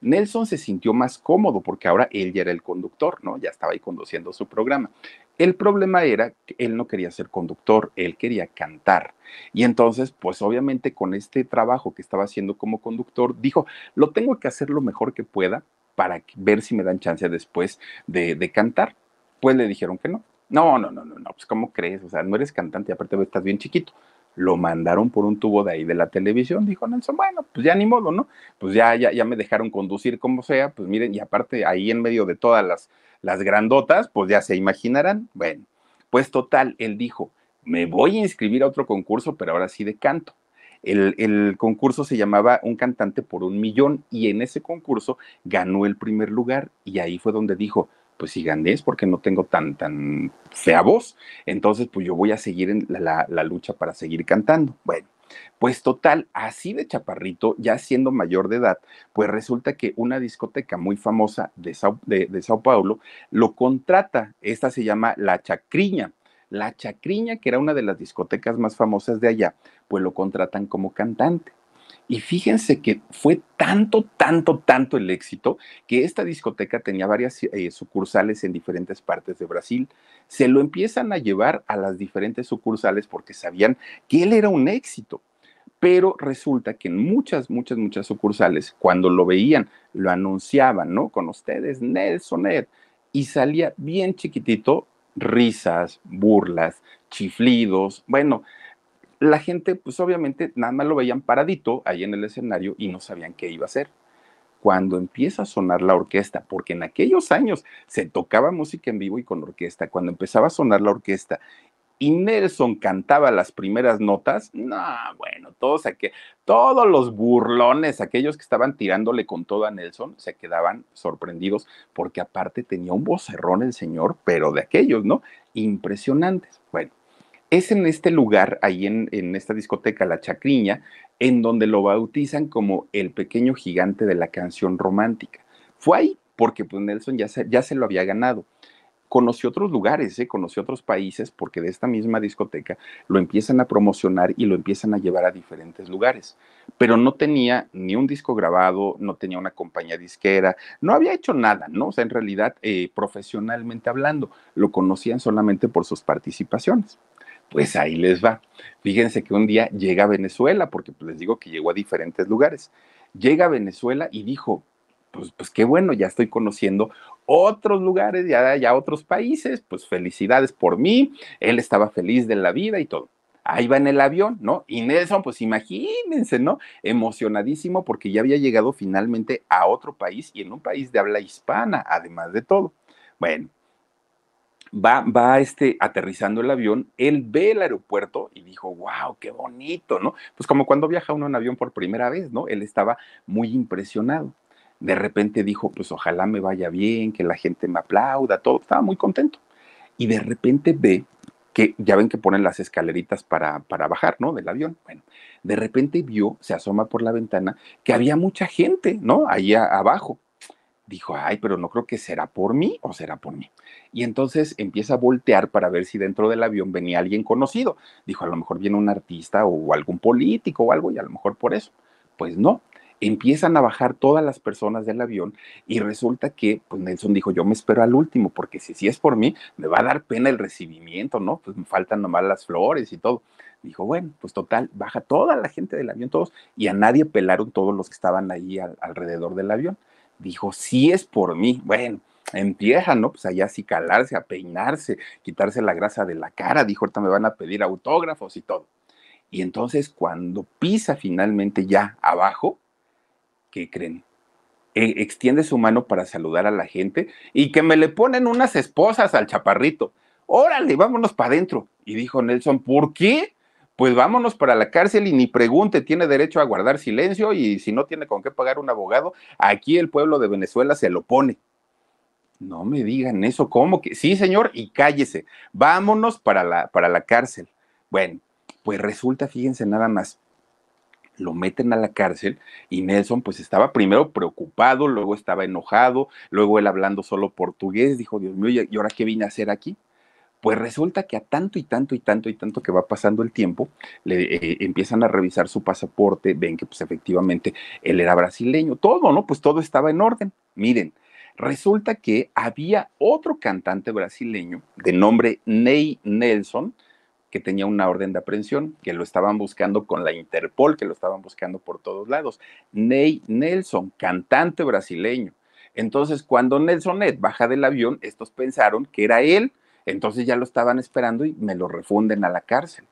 Nelson se sintió más cómodo porque ahora él ya era el conductor, ¿no? Ya estaba ahí conduciendo su programa. El problema era que él no quería ser conductor, él quería cantar. Y entonces, pues obviamente con este trabajo que estaba haciendo como conductor, dijo, lo tengo que hacer lo mejor que pueda para ver si me dan chance después de, cantar. Pues le dijeron que no. No, no, no, no, no, pues ¿cómo crees? O sea, no eres cantante, aparte estás bien chiquito lo mandaron por un tubo de ahí de la televisión, dijo Nelson, bueno, pues ya ni modo, ¿no? Pues ya, ya, ya me dejaron conducir como sea, pues miren, y aparte ahí en medio de todas las, las grandotas, pues ya se imaginarán, bueno, pues total, él dijo, me voy a inscribir a otro concurso, pero ahora sí de canto. El, el, concurso se llamaba Un cantante por un millón y en ese concurso ganó el primer lugar y ahí fue donde dijo, pues es porque no tengo tan, tan fea voz. Entonces, pues yo voy a seguir en la, lucha para seguir cantando. Bueno, pues total, así de chaparrito, ya siendo mayor de edad, pues resulta que una discoteca muy famosa de de, de Sao Paulo lo contrata. Esta se llama La Chacriña. La Chacriña, que era una de las discotecas más famosas de allá, pues lo contratan como cantante. Y fíjense que fue tanto, tanto, tanto el éxito que esta discoteca tenía varias eh, sucursales en diferentes partes de Brasil. Se lo empiezan a llevar a las diferentes sucursales porque sabían que él era un éxito. Pero resulta que en muchas, muchas, muchas sucursales, cuando lo veían, lo anunciaban, ¿no? Con ustedes, Nelson Ed. Y salía bien chiquitito, risas, burlas, chiflidos. Bueno, la gente, pues obviamente, nada más lo veían paradito ahí en el escenario y no sabían qué iba a hacer. Cuando empieza a sonar la orquesta, porque en aquellos años se tocaba música en vivo y con orquesta, cuando empezaba a sonar la orquesta y Nelson cantaba las primeras notas, no, bueno, todos, que todos los burlones, aquellos que estaban tirándole con todo a Nelson, se quedaban sorprendidos, porque aparte tenía un vocerrón el señor, pero de aquellos, ¿no? Impresionantes. Bueno, es en este lugar, ahí en, esta discoteca, La Chacriña, en donde lo bautizan como el pequeño gigante de la canción romántica. Fue ahí porque pues, Nelson ya se, lo había ganado. Conoció otros lugares, ¿eh? conoció otros países, porque de esta misma discoteca lo empiezan a promocionar y lo empiezan a llevar a diferentes lugares. Pero no tenía ni un disco grabado, no tenía una compañía disquera, no había hecho nada, ¿no? O sea, en realidad, eh, profesionalmente hablando, lo conocían solamente por sus participaciones. Pues ahí les va. Fíjense que un día llega a Venezuela, porque pues, les digo que llegó a diferentes lugares. Llega a Venezuela y dijo, pues, pues qué bueno, ya estoy conociendo otros lugares, ya, ya otros países, pues felicidades por mí, él estaba feliz de la vida y todo ahí va en el avión, ¿no? Y Nelson, pues imagínense, ¿no? Emocionadísimo porque ya había llegado finalmente a otro país y en un país de habla hispana, además de todo. Bueno, va, este, aterrizando el avión, él ve el aeropuerto y dijo, wow, qué bonito, ¿no? Pues como cuando viaja uno en avión por primera vez, ¿no? Él estaba muy impresionado. De repente dijo, pues ojalá me vaya bien, que la gente me aplauda, todo, estaba muy contento. Y de repente ve que ya ven que ponen las escaleritas para, para bajar, ¿no? Del avión. Bueno, de repente vio, se asoma por la ventana, que había mucha gente, ¿no? Ahí abajo dijo, ay, pero no creo que será por mí o será por mí. Y entonces empieza a voltear para ver si dentro del avión venía alguien conocido. Dijo, a lo mejor viene un artista o algún político o algo y a lo mejor por eso. Pues no, empiezan a bajar todas las personas del avión y resulta que pues Nelson dijo, yo me espero al último porque si, si es por mí, me va a dar pena el recibimiento, ¿no? Pues me faltan nomás las flores y todo. Dijo, bueno, pues total, baja toda la gente del avión, todos, y a nadie pelaron todos los que estaban ahí alrededor del avión dijo, si es por mí, bueno, empieza, ¿no? Pues allá sí calarse, a peinarse, quitarse la grasa de la cara, dijo, ahorita me van a pedir autógrafos y todo. Y entonces cuando pisa finalmente ya abajo, ¿qué creen? E, extiende su mano para saludar a la gente y que me le ponen unas esposas al chaparrito. Órale, vámonos para adentro. Y dijo Nelson, ¿por qué? pues vámonos para la cárcel y ni pregunte, tiene derecho a guardar silencio y si no tiene con qué pagar un abogado, aquí el pueblo de Venezuela se lo pone. No me digan eso, ¿cómo que? Sí, señor, y cállese, vámonos para la, para la cárcel. Bueno, pues resulta, fíjense nada más, lo meten a la cárcel y Nelson pues estaba primero preocupado, luego estaba enojado, luego él hablando solo portugués, dijo, Dios mío, ¿y ahora qué vine a hacer aquí? Pues resulta que a tanto y tanto y tanto y tanto que va pasando el tiempo, le eh, empiezan a revisar su pasaporte, ven que pues efectivamente él era brasileño, todo, ¿no? Pues todo estaba en orden. Miren, resulta que había otro cantante brasileño de nombre Ney Nelson, que tenía una orden de aprehensión, que lo estaban buscando con la Interpol, que lo estaban buscando por todos lados. Ney Nelson, cantante brasileño. Entonces, cuando Nelson Ed baja del avión, estos pensaron que era él, entonces ya lo estaban esperando y me lo refunden a la cárcel.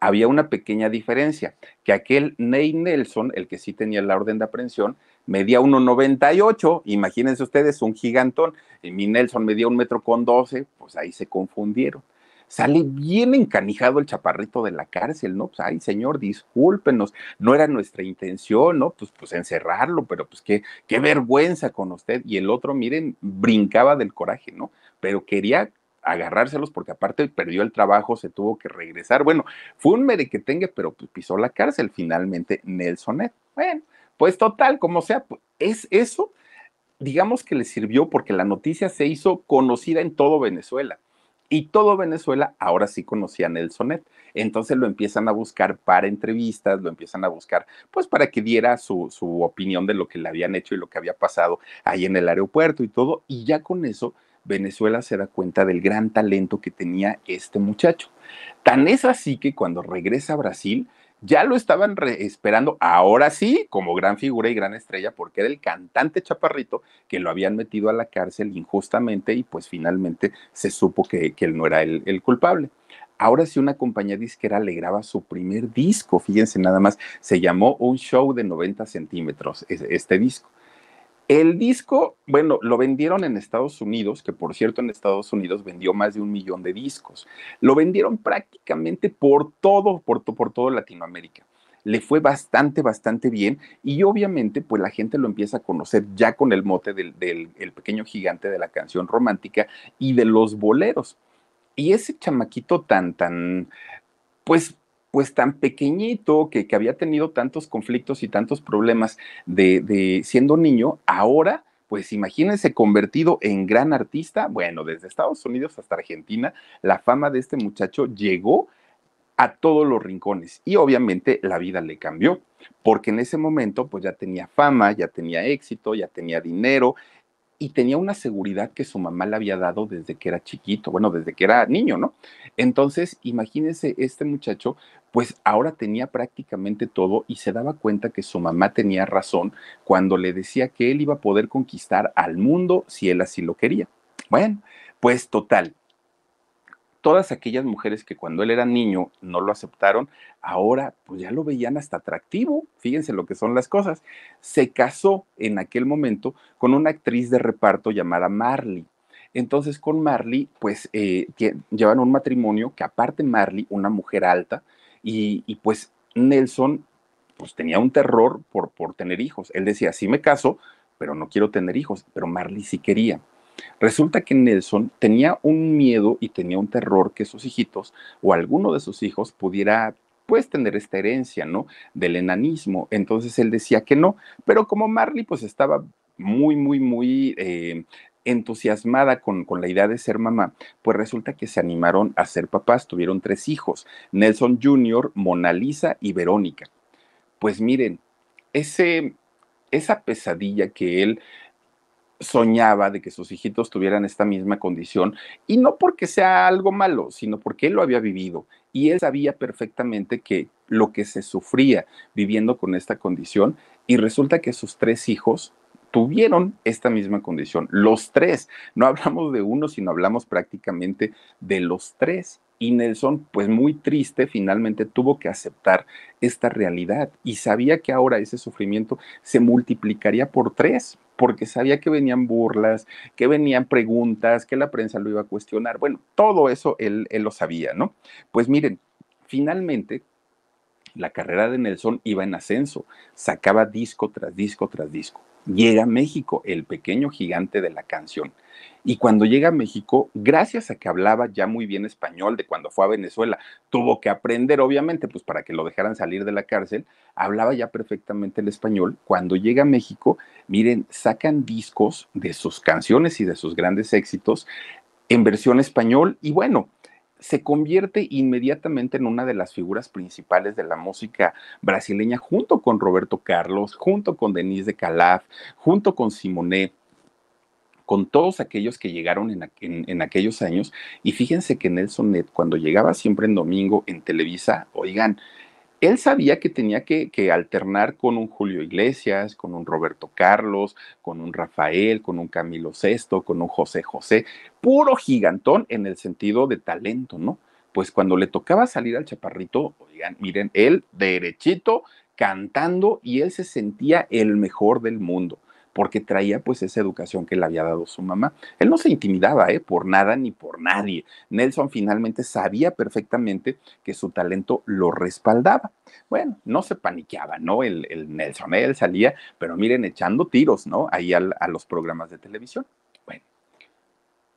Había una pequeña diferencia, que aquel Ney Nelson, el que sí tenía la orden de aprehensión, medía 1,98, imagínense ustedes, un gigantón, y mi Nelson medía un metro con 12, pues ahí se confundieron. Sale bien encanijado el chaparrito de la cárcel, ¿no? Pues, ay, señor, discúlpenos, no era nuestra intención, ¿no? Pues, pues encerrarlo, pero pues qué, qué vergüenza con usted. Y el otro, miren, brincaba del coraje, ¿no? Pero quería agarrárselos porque aparte perdió el trabajo, se tuvo que regresar. Bueno, fue un merequetengue, pero pues, pisó la cárcel finalmente Nelsonet. Bueno, pues total, como sea, pues, es eso, digamos que le sirvió porque la noticia se hizo conocida en todo Venezuela. Y todo Venezuela ahora sí conocía a Nelsonet. Entonces lo empiezan a buscar para entrevistas, lo empiezan a buscar pues para que diera su, su opinión de lo que le habían hecho y lo que había pasado ahí en el aeropuerto y todo. Y ya con eso Venezuela se da cuenta del gran talento que tenía este muchacho. Tan es así que cuando regresa a Brasil, ya lo estaban esperando, ahora sí, como gran figura y gran estrella, porque era el cantante chaparrito que lo habían metido a la cárcel injustamente y pues finalmente se supo que, él no era el, el culpable. Ahora sí, una compañía disquera le graba su primer disco, fíjense nada más, se llamó Un Show de 90 centímetros, este disco. El disco, bueno, lo vendieron en Estados Unidos, que por cierto en Estados Unidos vendió más de un millón de discos. Lo vendieron prácticamente por todo, por, por todo Latinoamérica. Le fue bastante, bastante bien y obviamente pues la gente lo empieza a conocer ya con el mote del, pequeño gigante de la canción romántica y de los boleros. Y ese chamaquito tan, tan, pues pues tan pequeñito, que, que había tenido tantos conflictos y tantos problemas de, siendo niño, ahora pues imagínense convertido en gran artista. Bueno, desde Estados Unidos hasta Argentina, la fama de este muchacho llegó a todos los rincones y obviamente la vida le cambió, porque en ese momento pues ya tenía fama, ya tenía éxito, ya tenía dinero y tenía una seguridad que su mamá le había dado desde que era chiquito, bueno, desde que era niño, ¿no? Entonces, imagínense, este muchacho, pues ahora tenía prácticamente todo y se daba cuenta que su mamá tenía razón cuando le decía que él iba a poder conquistar al mundo si él así lo quería. Bueno, pues total, todas aquellas mujeres que cuando él era niño no lo aceptaron, ahora pues ya lo veían hasta atractivo, fíjense lo que son las cosas. Se casó en aquel momento con una actriz de reparto llamada Marley. Entonces con Marley pues eh, llevan un matrimonio que aparte Marley, una mujer alta, y, pues Nelson pues tenía un terror por, por tener hijos. Él decía, sí me caso, pero no quiero tener hijos, pero Marley sí quería. Resulta que Nelson tenía un miedo y tenía un terror que sus hijitos o alguno de sus hijos pudiera pues tener esta herencia, ¿no? Del enanismo. Entonces él decía que no, pero como Marley pues estaba muy, muy, muy eh, entusiasmada con, con, la idea de ser mamá, pues resulta que se animaron a ser papás, tuvieron tres hijos, Nelson Jr., Mona Lisa y Verónica. Pues miren, ese, esa pesadilla que él soñaba de que sus hijitos tuvieran esta misma condición, y no porque sea algo malo, sino porque él lo había vivido y él sabía perfectamente que lo que se sufría viviendo con esta condición, y resulta que sus tres hijos tuvieron esta misma condición, los tres, no hablamos de uno, sino hablamos prácticamente de los tres. Y Nelson, pues muy triste, finalmente tuvo que aceptar esta realidad y sabía que ahora ese sufrimiento se multiplicaría por tres, porque sabía que venían burlas, que venían preguntas, que la prensa lo iba a cuestionar. Bueno, todo eso él, lo sabía, ¿no? Pues miren, finalmente la carrera de Nelson iba en ascenso, sacaba disco tras disco tras disco. Llega a México, el pequeño gigante de la canción. Y cuando llega a México, gracias a que hablaba ya muy bien español de cuando fue a Venezuela, tuvo que aprender, obviamente, pues para que lo dejaran salir de la cárcel, hablaba ya perfectamente el español. Cuando llega a México, miren, sacan discos de sus canciones y de sus grandes éxitos en versión español y bueno, se convierte inmediatamente en una de las figuras principales de la música brasileña, junto con Roberto Carlos, junto con Denise de Calaf, junto con Simonet, con todos aquellos que llegaron en, en, aquellos años. Y fíjense que Nelson Net, cuando llegaba siempre en domingo en Televisa, oigan, él sabía que tenía que, alternar con un Julio Iglesias, con un Roberto Carlos, con un Rafael, con un Camilo VI, con un José José, puro gigantón en el sentido de talento, ¿no? Pues cuando le tocaba salir al chaparrito, oigan, miren, él derechito cantando y él se sentía el mejor del mundo porque traía pues esa educación que le había dado su mamá. Él no se intimidaba ¿eh? por nada ni por nadie. Nelson finalmente sabía perfectamente que su talento lo respaldaba. Bueno, no se paniqueaba, ¿no? El, Nelson, él salía, pero miren, echando tiros, ¿no? Ahí a los programas de televisión. Bueno,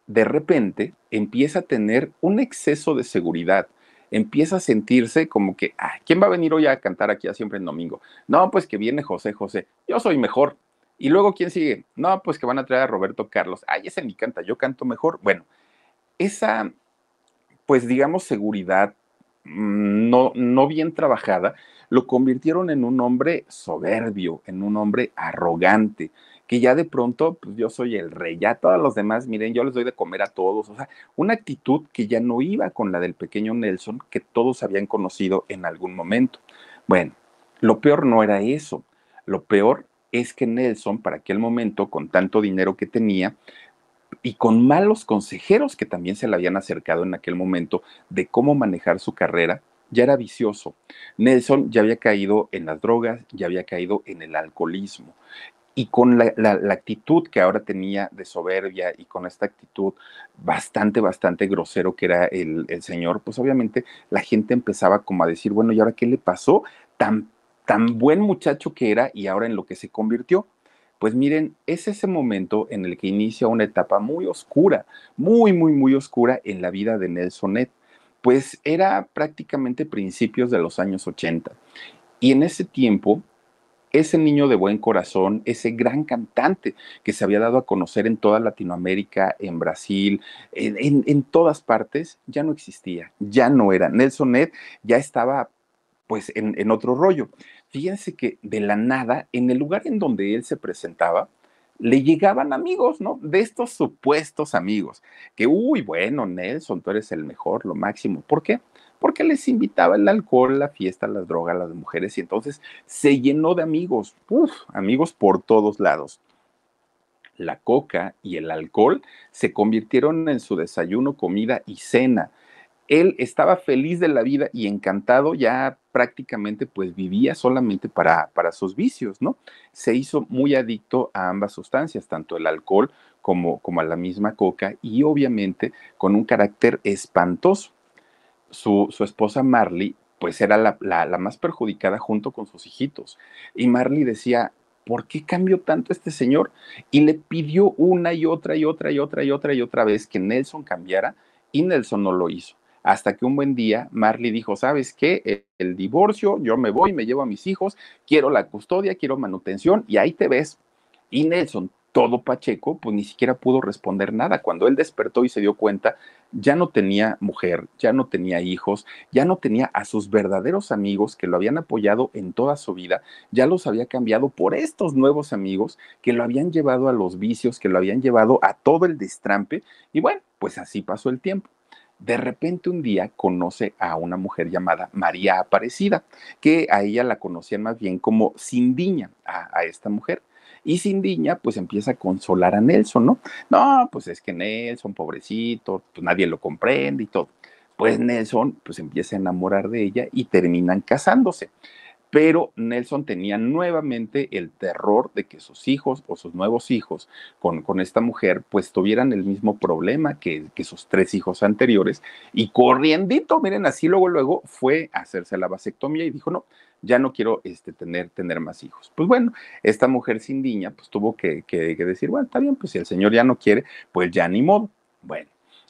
de repente empieza a tener un exceso de seguridad empieza a sentirse como que, ¿quién va a venir hoy a cantar aquí a siempre en domingo? No, pues que viene José José, yo soy mejor, y luego, ¿quién sigue? No, pues que van a traer a Roberto Carlos. Ay, ese ni canta, yo canto mejor. Bueno, esa, pues digamos, seguridad mm, no, no bien trabajada, lo convirtieron en un hombre soberbio, en un hombre arrogante, que ya de pronto, pues yo soy el rey, ya todos los demás, miren, yo les doy de comer a todos, o sea, una actitud que ya no iba con la del pequeño Nelson que todos habían conocido en algún momento. Bueno, lo peor no era eso, lo peor es que Nelson, para aquel momento, con tanto dinero que tenía y con malos consejeros que también se le habían acercado en aquel momento de cómo manejar su carrera, ya era vicioso. Nelson ya había caído en las drogas, ya había caído en el alcoholismo. Y con la, actitud que ahora tenía de soberbia y con esta actitud bastante, bastante grosero que era el, el señor, pues obviamente la gente empezaba como a decir, bueno, ¿y ahora qué le pasó? Tan tan buen muchacho que era y ahora en lo que se convirtió. Pues miren, es ese momento en el que inicia una etapa muy oscura, muy, muy, muy oscura en la vida de Nelson Nelsonet. Pues era prácticamente principios de los años 80. Y en ese tiempo, ese niño de buen corazón, ese gran cantante que se había dado a conocer en toda Latinoamérica, en Brasil, en, todas partes, ya no existía, ya no era. Nelson Ned ya estaba pues en, en otro rollo fíjense que de la nada, en el lugar en donde él se presentaba, le llegaban amigos, ¿no? De estos supuestos amigos, que, uy, bueno, Nelson, tú eres el mejor, lo máximo. ¿Por qué? Porque les invitaba el alcohol, la fiesta, las drogas, las mujeres, y entonces se llenó de amigos, Uf, amigos por todos lados. La coca y el alcohol se convirtieron en su desayuno, comida y cena él estaba feliz de la vida y encantado, ya prácticamente pues vivía solamente para, para sus vicios, ¿no? Se hizo muy adicto a ambas sustancias, tanto el alcohol como, como a la misma coca y obviamente con un carácter espantoso. Su, esposa Marley pues era la, la más perjudicada junto con sus hijitos. Y Marley decía, ¿por qué cambió tanto este señor? Y le pidió una y otra y otra y otra y otra y otra vez que Nelson cambiara y Nelson no lo hizo hasta que un buen día Marley dijo, ¿sabes qué? E-, el, divorcio, yo me voy, me llevo a mis hijos, quiero la custodia, quiero manutención y ahí te ves. Y Nelson, todo Pacheco, pues ni siquiera pudo responder nada. Cuando él despertó y se dio cuenta, ya no tenía mujer, ya no tenía hijos, ya no tenía a sus verdaderos amigos que lo habían apoyado en toda su vida, ya los había cambiado por estos nuevos amigos que lo habían llevado a los vicios, que lo habían llevado a todo el destrampe. Y bueno, pues así pasó el tiempo de repente un día conoce a una mujer llamada María Aparecida, que a ella la conocían más bien como Sindiña a, a esta mujer. Y Sindiña pues empieza a consolar a Nelson, ¿no? No, pues es que Nelson, pobrecito, pues nadie lo comprende y todo. Pues Nelson, pues empieza a enamorar de ella y terminan casándose pero Nelson tenía nuevamente el terror de que sus hijos o sus nuevos hijos con, con esta mujer pues tuvieran el mismo problema que, sus tres hijos anteriores y corriendito, miren, así luego luego fue a hacerse la vasectomía y dijo, no, ya no quiero este, tener, tener más hijos. Pues bueno, esta mujer sin niña pues tuvo que, que decir, bueno, está bien, pues si el señor ya no quiere, pues ya ni modo. Bueno,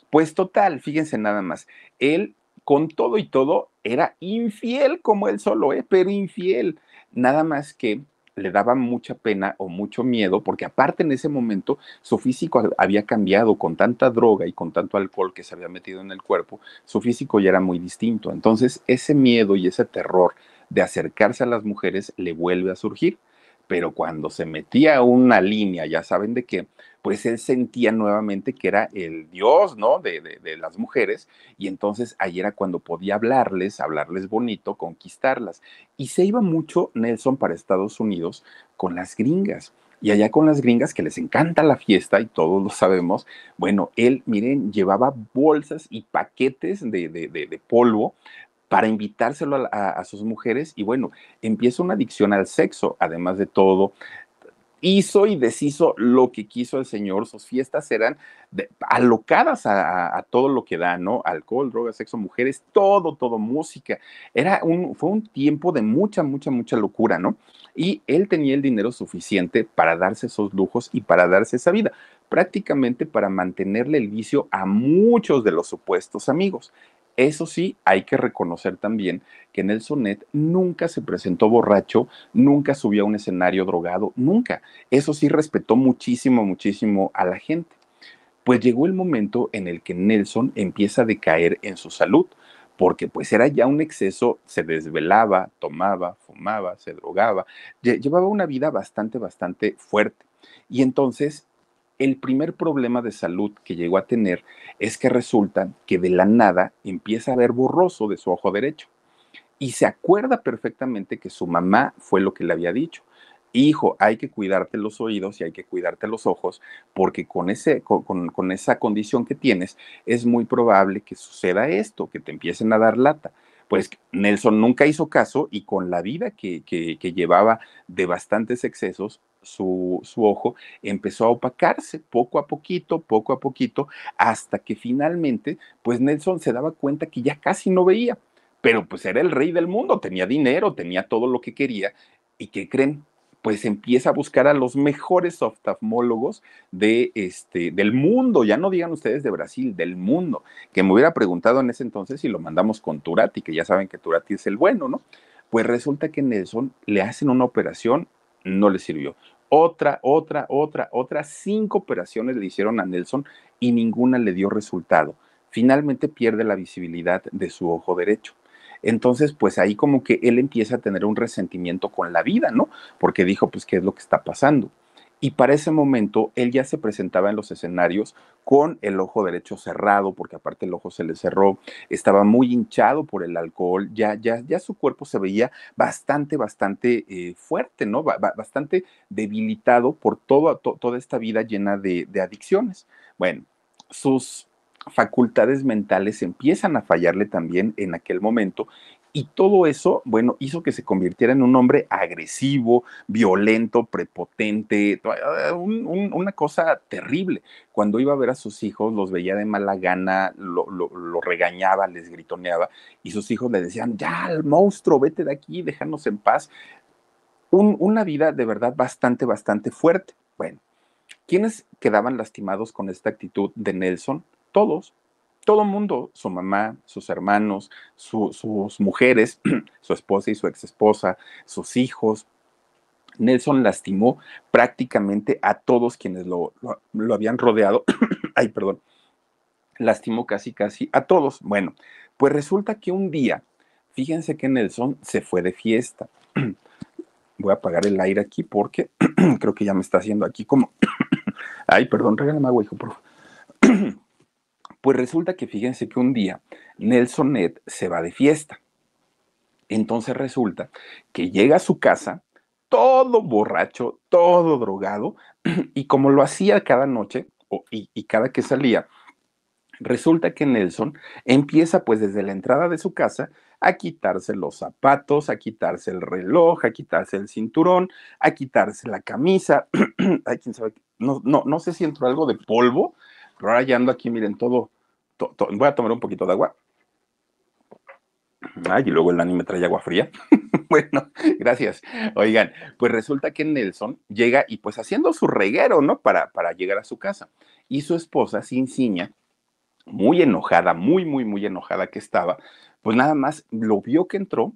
pues total, fíjense nada más, él con todo y todo, era infiel como él solo es, ¿eh? pero infiel. Nada más que le daba mucha pena o mucho miedo, porque aparte en ese momento su físico había cambiado con tanta droga y con tanto alcohol que se había metido en el cuerpo, su físico ya era muy distinto. Entonces ese miedo y ese terror de acercarse a las mujeres le vuelve a surgir pero cuando se metía a una línea, ya saben de qué, pues él sentía nuevamente que era el dios, ¿no? De, las mujeres, y entonces ahí era cuando podía hablarles, hablarles bonito, conquistarlas. Y se iba mucho Nelson para Estados Unidos con las gringas. Y allá con las gringas que les encanta la fiesta y todos lo sabemos, bueno, él, miren, llevaba bolsas y paquetes de, de polvo para invitárselo a, sus mujeres y bueno, empieza una adicción al sexo, además de todo, hizo y deshizo lo que quiso el Señor. Sus fiestas eran alocadas a, todo lo que da, ¿no? Alcohol, drogas, sexo, mujeres, todo, todo, música. Era un, fue un tiempo de mucha, mucha, mucha locura, ¿no? Y él tenía el dinero suficiente para darse esos lujos y para darse esa vida, prácticamente para mantenerle el vicio a muchos de los supuestos amigos. Eso sí, hay que reconocer también que Nelson Net nunca se presentó borracho, nunca subió a un escenario drogado, nunca. Eso sí, respetó muchísimo, muchísimo a la gente. Pues llegó el momento en el que Nelson empieza a decaer en su salud, porque pues era ya un exceso, se desvelaba, tomaba, fumaba, se drogaba, llevaba una vida bastante, bastante fuerte. Y entonces el primer problema de salud que llegó a tener es que resulta que de la nada empieza a ver borroso de su ojo derecho. Y se acuerda perfectamente que su mamá fue lo que le había dicho. Hijo, hay que cuidarte los oídos y hay que cuidarte los ojos, porque con, ese, esa condición que tienes es muy probable que suceda esto, que te empiecen a dar lata. Pues, pues Nelson nunca hizo caso y con la vida que, que, llevaba de bastantes excesos, su, su, ojo empezó a opacarse poco a poquito, poco a poquito, hasta que finalmente, pues Nelson se daba cuenta que ya casi no veía, pero pues era el rey del mundo, tenía dinero, tenía todo lo que quería. ¿Y qué creen? pues empieza a buscar a los mejores oftalmólogos de este, del mundo, ya no digan ustedes de Brasil, del mundo, que me hubiera preguntado en ese entonces si lo mandamos con Turati, que ya saben que Turati es el bueno, ¿no? Pues resulta que Nelson le hacen una operación, no le sirvió. Otra, otra, otra, otra, cinco operaciones le hicieron a Nelson y ninguna le dio resultado. Finalmente pierde la visibilidad de su ojo derecho. Entonces, pues ahí como que él empieza a tener un resentimiento con la vida, ¿no? Porque dijo, pues, ¿qué es lo que está pasando? Y para ese momento él ya se presentaba en los escenarios con el ojo derecho cerrado, porque aparte el ojo se le cerró, estaba muy hinchado por el alcohol, ya, ya, ya su cuerpo se veía bastante, bastante eh, fuerte, ¿no? bastante debilitado por toda esta vida llena de adicciones. Bueno, sus facultades mentales empiezan a fallarle también en aquel momento y todo eso, bueno, hizo que se convirtiera en un hombre agresivo, violento, prepotente, ah, una cosa terrible. Cuando iba a ver a sus hijos, los veía de mala gana, lo, regañaba, les gritoneaba, y sus hijos le decían, ya, el monstruo, vete de aquí, déjanos en paz. una vida de verdad bastante, bastante fuerte. Bueno, ¿quiénes quedaban lastimados con esta actitud de Nelson? todos, todo mundo, su mamá, sus hermanos, sus mujeres, [clears throat] su esposa y su exesposa, sus hijos. Nelson lastimó prácticamente a todos quienes lo, habían rodeado. [clears throat] Ay, perdón. Lastimó casi, casi a todos. Bueno, pues resulta que un día, fíjense que Nelson se fue de fiesta. [clears throat] Voy a apagar el aire aquí porque creo que ya me está haciendo aquí como... Ay, perdón, regálame agua, hijo, por favor. Pues resulta que fíjense que un día Nelson Ned se va de fiesta. Entonces resulta que llega a su casa todo borracho, todo drogado, [clears throat] y como lo hacía cada noche y, cada que salía, Resulta que Nelson empieza pues desde la entrada de su casa a quitarse los zapatos, a quitarse el reloj, a quitarse el cinturón, a quitarse la camisa. [clears throat] quién sabe, no, no, no sé si entró algo de polvo pero ahora ya ando aquí, miren, todo, voy a tomar un poquito de agua. Ay, y luego el anime trae agua fría. [laughs] bueno, gracias. Oigan, pues resulta que Nelson llega y pues haciendo su reguero, ¿no? Para, para llegar a su casa. Y su esposa, ciña, muy enojada, muy, muy, muy enojada que estaba, pues nada más lo vio que entró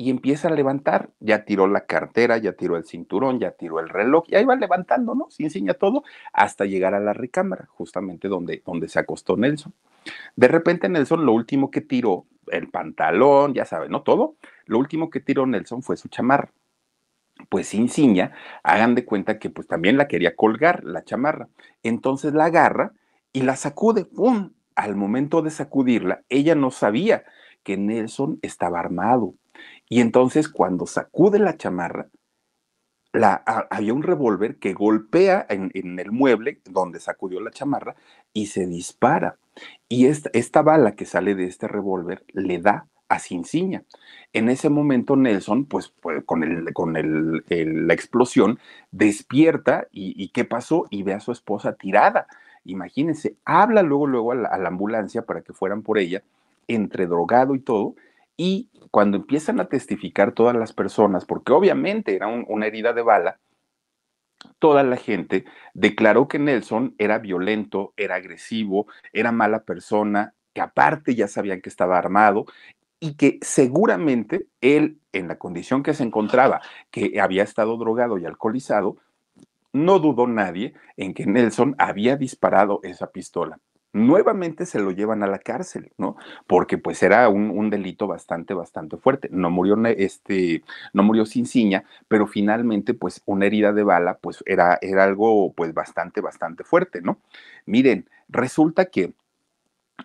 y empieza a levantar. Ya tiró la cartera, ya tiró el cinturón, ya tiró el reloj, y ahí va levantando, ¿no? Se enseña todo hasta llegar a la recámara, justamente donde, donde se acostó Nelson. De repente Nelson lo último que tiró, el pantalón, ya saben, ¿no? Todo. Lo último que tiró Nelson fue su chamarra. Pues Insignia, hagan de cuenta que pues también la quería colgar, la chamarra. Entonces la agarra y la sacude, ¡pum! Al momento de sacudirla, ella no sabía que Nelson estaba armado y entonces cuando sacude la chamarra, había un revólver que golpea en, el mueble donde sacudió la chamarra y se dispara. Y esta, bala que sale de este revólver le da a Cinciña. En ese momento Nelson, pues, pues con, la explosión, despierta y, qué pasó y ve a su esposa tirada. Imagínense, habla luego, luego a la ambulancia para que fueran por ella, entre drogado y todo, y cuando empiezan a testificar todas las personas, porque obviamente era una herida de bala, toda la gente declaró que Nelson era violento, era agresivo, era mala persona, que aparte ya sabían que estaba armado y que seguramente él, en la condición que se encontraba, que había estado drogado y alcoholizado, no dudó nadie en que Nelson había disparado esa pistola nuevamente se lo llevan a la cárcel, ¿no? Porque pues era un, delito bastante, bastante fuerte. No murió, este, no murió sin ciña, pero finalmente pues una herida de bala pues era, era algo pues bastante, bastante fuerte, ¿no? Miren, resulta que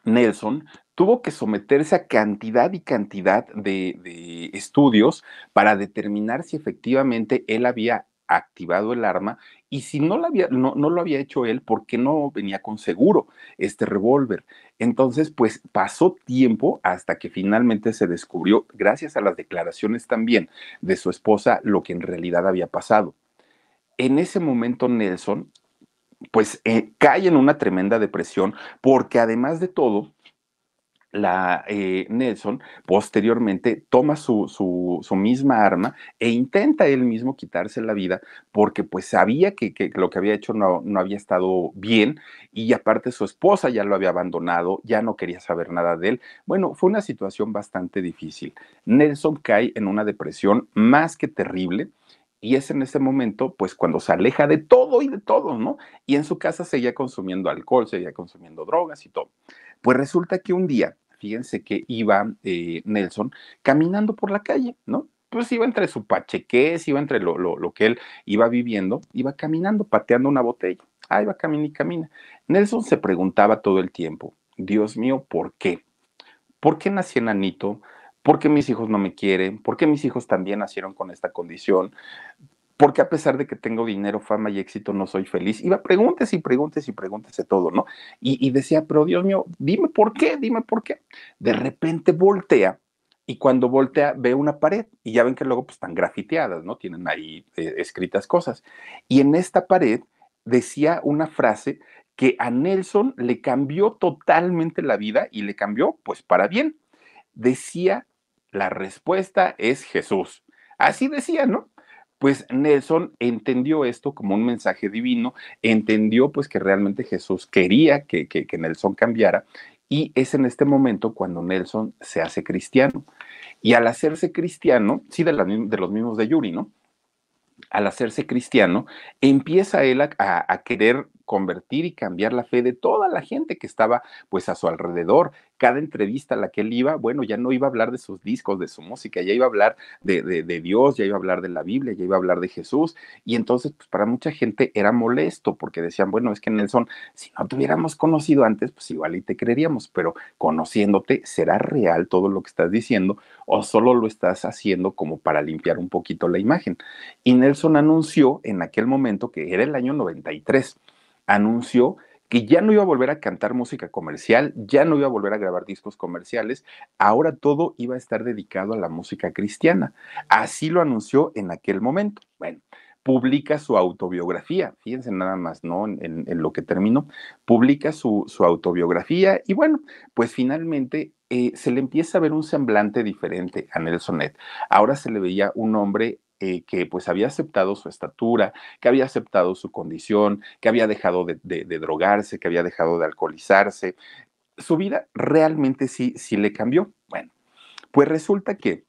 Nelson tuvo que someterse a cantidad y cantidad de, de estudios para determinar si efectivamente él había activado el arma y si no, había, no, lo había hecho él, ¿por qué no venía con seguro este revólver? Entonces, pues pasó tiempo hasta que finalmente se descubrió, gracias a las declaraciones también de su esposa, lo que en realidad había pasado. En ese momento, Nelson, pues eh, cae en una tremenda depresión, porque además de todo, la eh, Nelson posteriormente toma su, misma arma e intenta él mismo quitarse la vida porque pues sabía que, lo que había hecho no, había estado bien y aparte su esposa ya lo había abandonado, ya no quería saber nada de él. Bueno, fue una situación bastante difícil. Nelson cae en una depresión más que terrible. Y es en ese momento, pues, cuando se aleja de todo y de todo, ¿no? Y en su casa seguía consumiendo alcohol, seguía consumiendo drogas y todo. Pues resulta que un día fíjense que iba eh, Nelson caminando por la calle, ¿no? Pues iba entre su pachequés, iba entre lo, lo, que él iba viviendo, iba caminando, pateando una botella. Ahí va, camina y camina. Nelson se preguntaba todo el tiempo, Dios mío, ¿por qué? ¿Por qué nací en Anito? ¿Por qué mis hijos no me quieren? ¿Por qué mis hijos también nacieron con esta condición? porque a pesar de que tengo dinero, fama y éxito, no soy feliz. Iba preguntes y preguntes y preguntes de todo, ¿no? Y, decía, pero Dios mío, dime por qué, dime por qué. De repente voltea y cuando voltea ve una pared y ya ven que luego pues, están grafiteadas, ¿no? Tienen ahí eh, escritas cosas. Y en esta pared decía una frase que a Nelson le cambió totalmente la vida y le cambió pues para bien. Decía, la respuesta es Jesús. Así decía, ¿no? pues Nelson entendió esto como un mensaje divino, entendió pues que realmente Jesús quería que, Nelson cambiara y es en este momento cuando Nelson se hace cristiano. Y al hacerse cristiano, sí, de, los mismos de Yuri, ¿no? Al hacerse cristiano, empieza él a, a querer convertir y cambiar la fe de toda la gente que estaba pues a su alrededor cada entrevista a la que él iba, bueno, ya no iba a hablar de sus discos, de su música, ya iba a hablar de, de, Dios, ya iba a hablar de la Biblia, ya iba a hablar de Jesús. Y entonces, pues para mucha gente era molesto porque decían, bueno, es que Nelson, si no te hubiéramos conocido antes, pues igual y te creeríamos, pero conociéndote, ¿será real todo lo que estás diciendo o solo lo estás haciendo como para limpiar un poquito la imagen? Y Nelson anunció en aquel momento que era el año 93, anunció que ya no iba a volver a cantar música comercial, ya no iba a volver a grabar discos comerciales, ahora todo iba a estar dedicado a la música cristiana. Así lo anunció en aquel momento. Bueno, publica su autobiografía, fíjense nada más, ¿no? En, lo que terminó, publica su, autobiografía y bueno, pues finalmente eh, se le empieza a ver un semblante diferente a Nelson Ed. Ahora se le veía un hombre que pues había aceptado su estatura, que había aceptado su condición, que había dejado de, drogarse, que había dejado de alcoholizarse. Su vida realmente sí, sí le cambió. Bueno, pues resulta que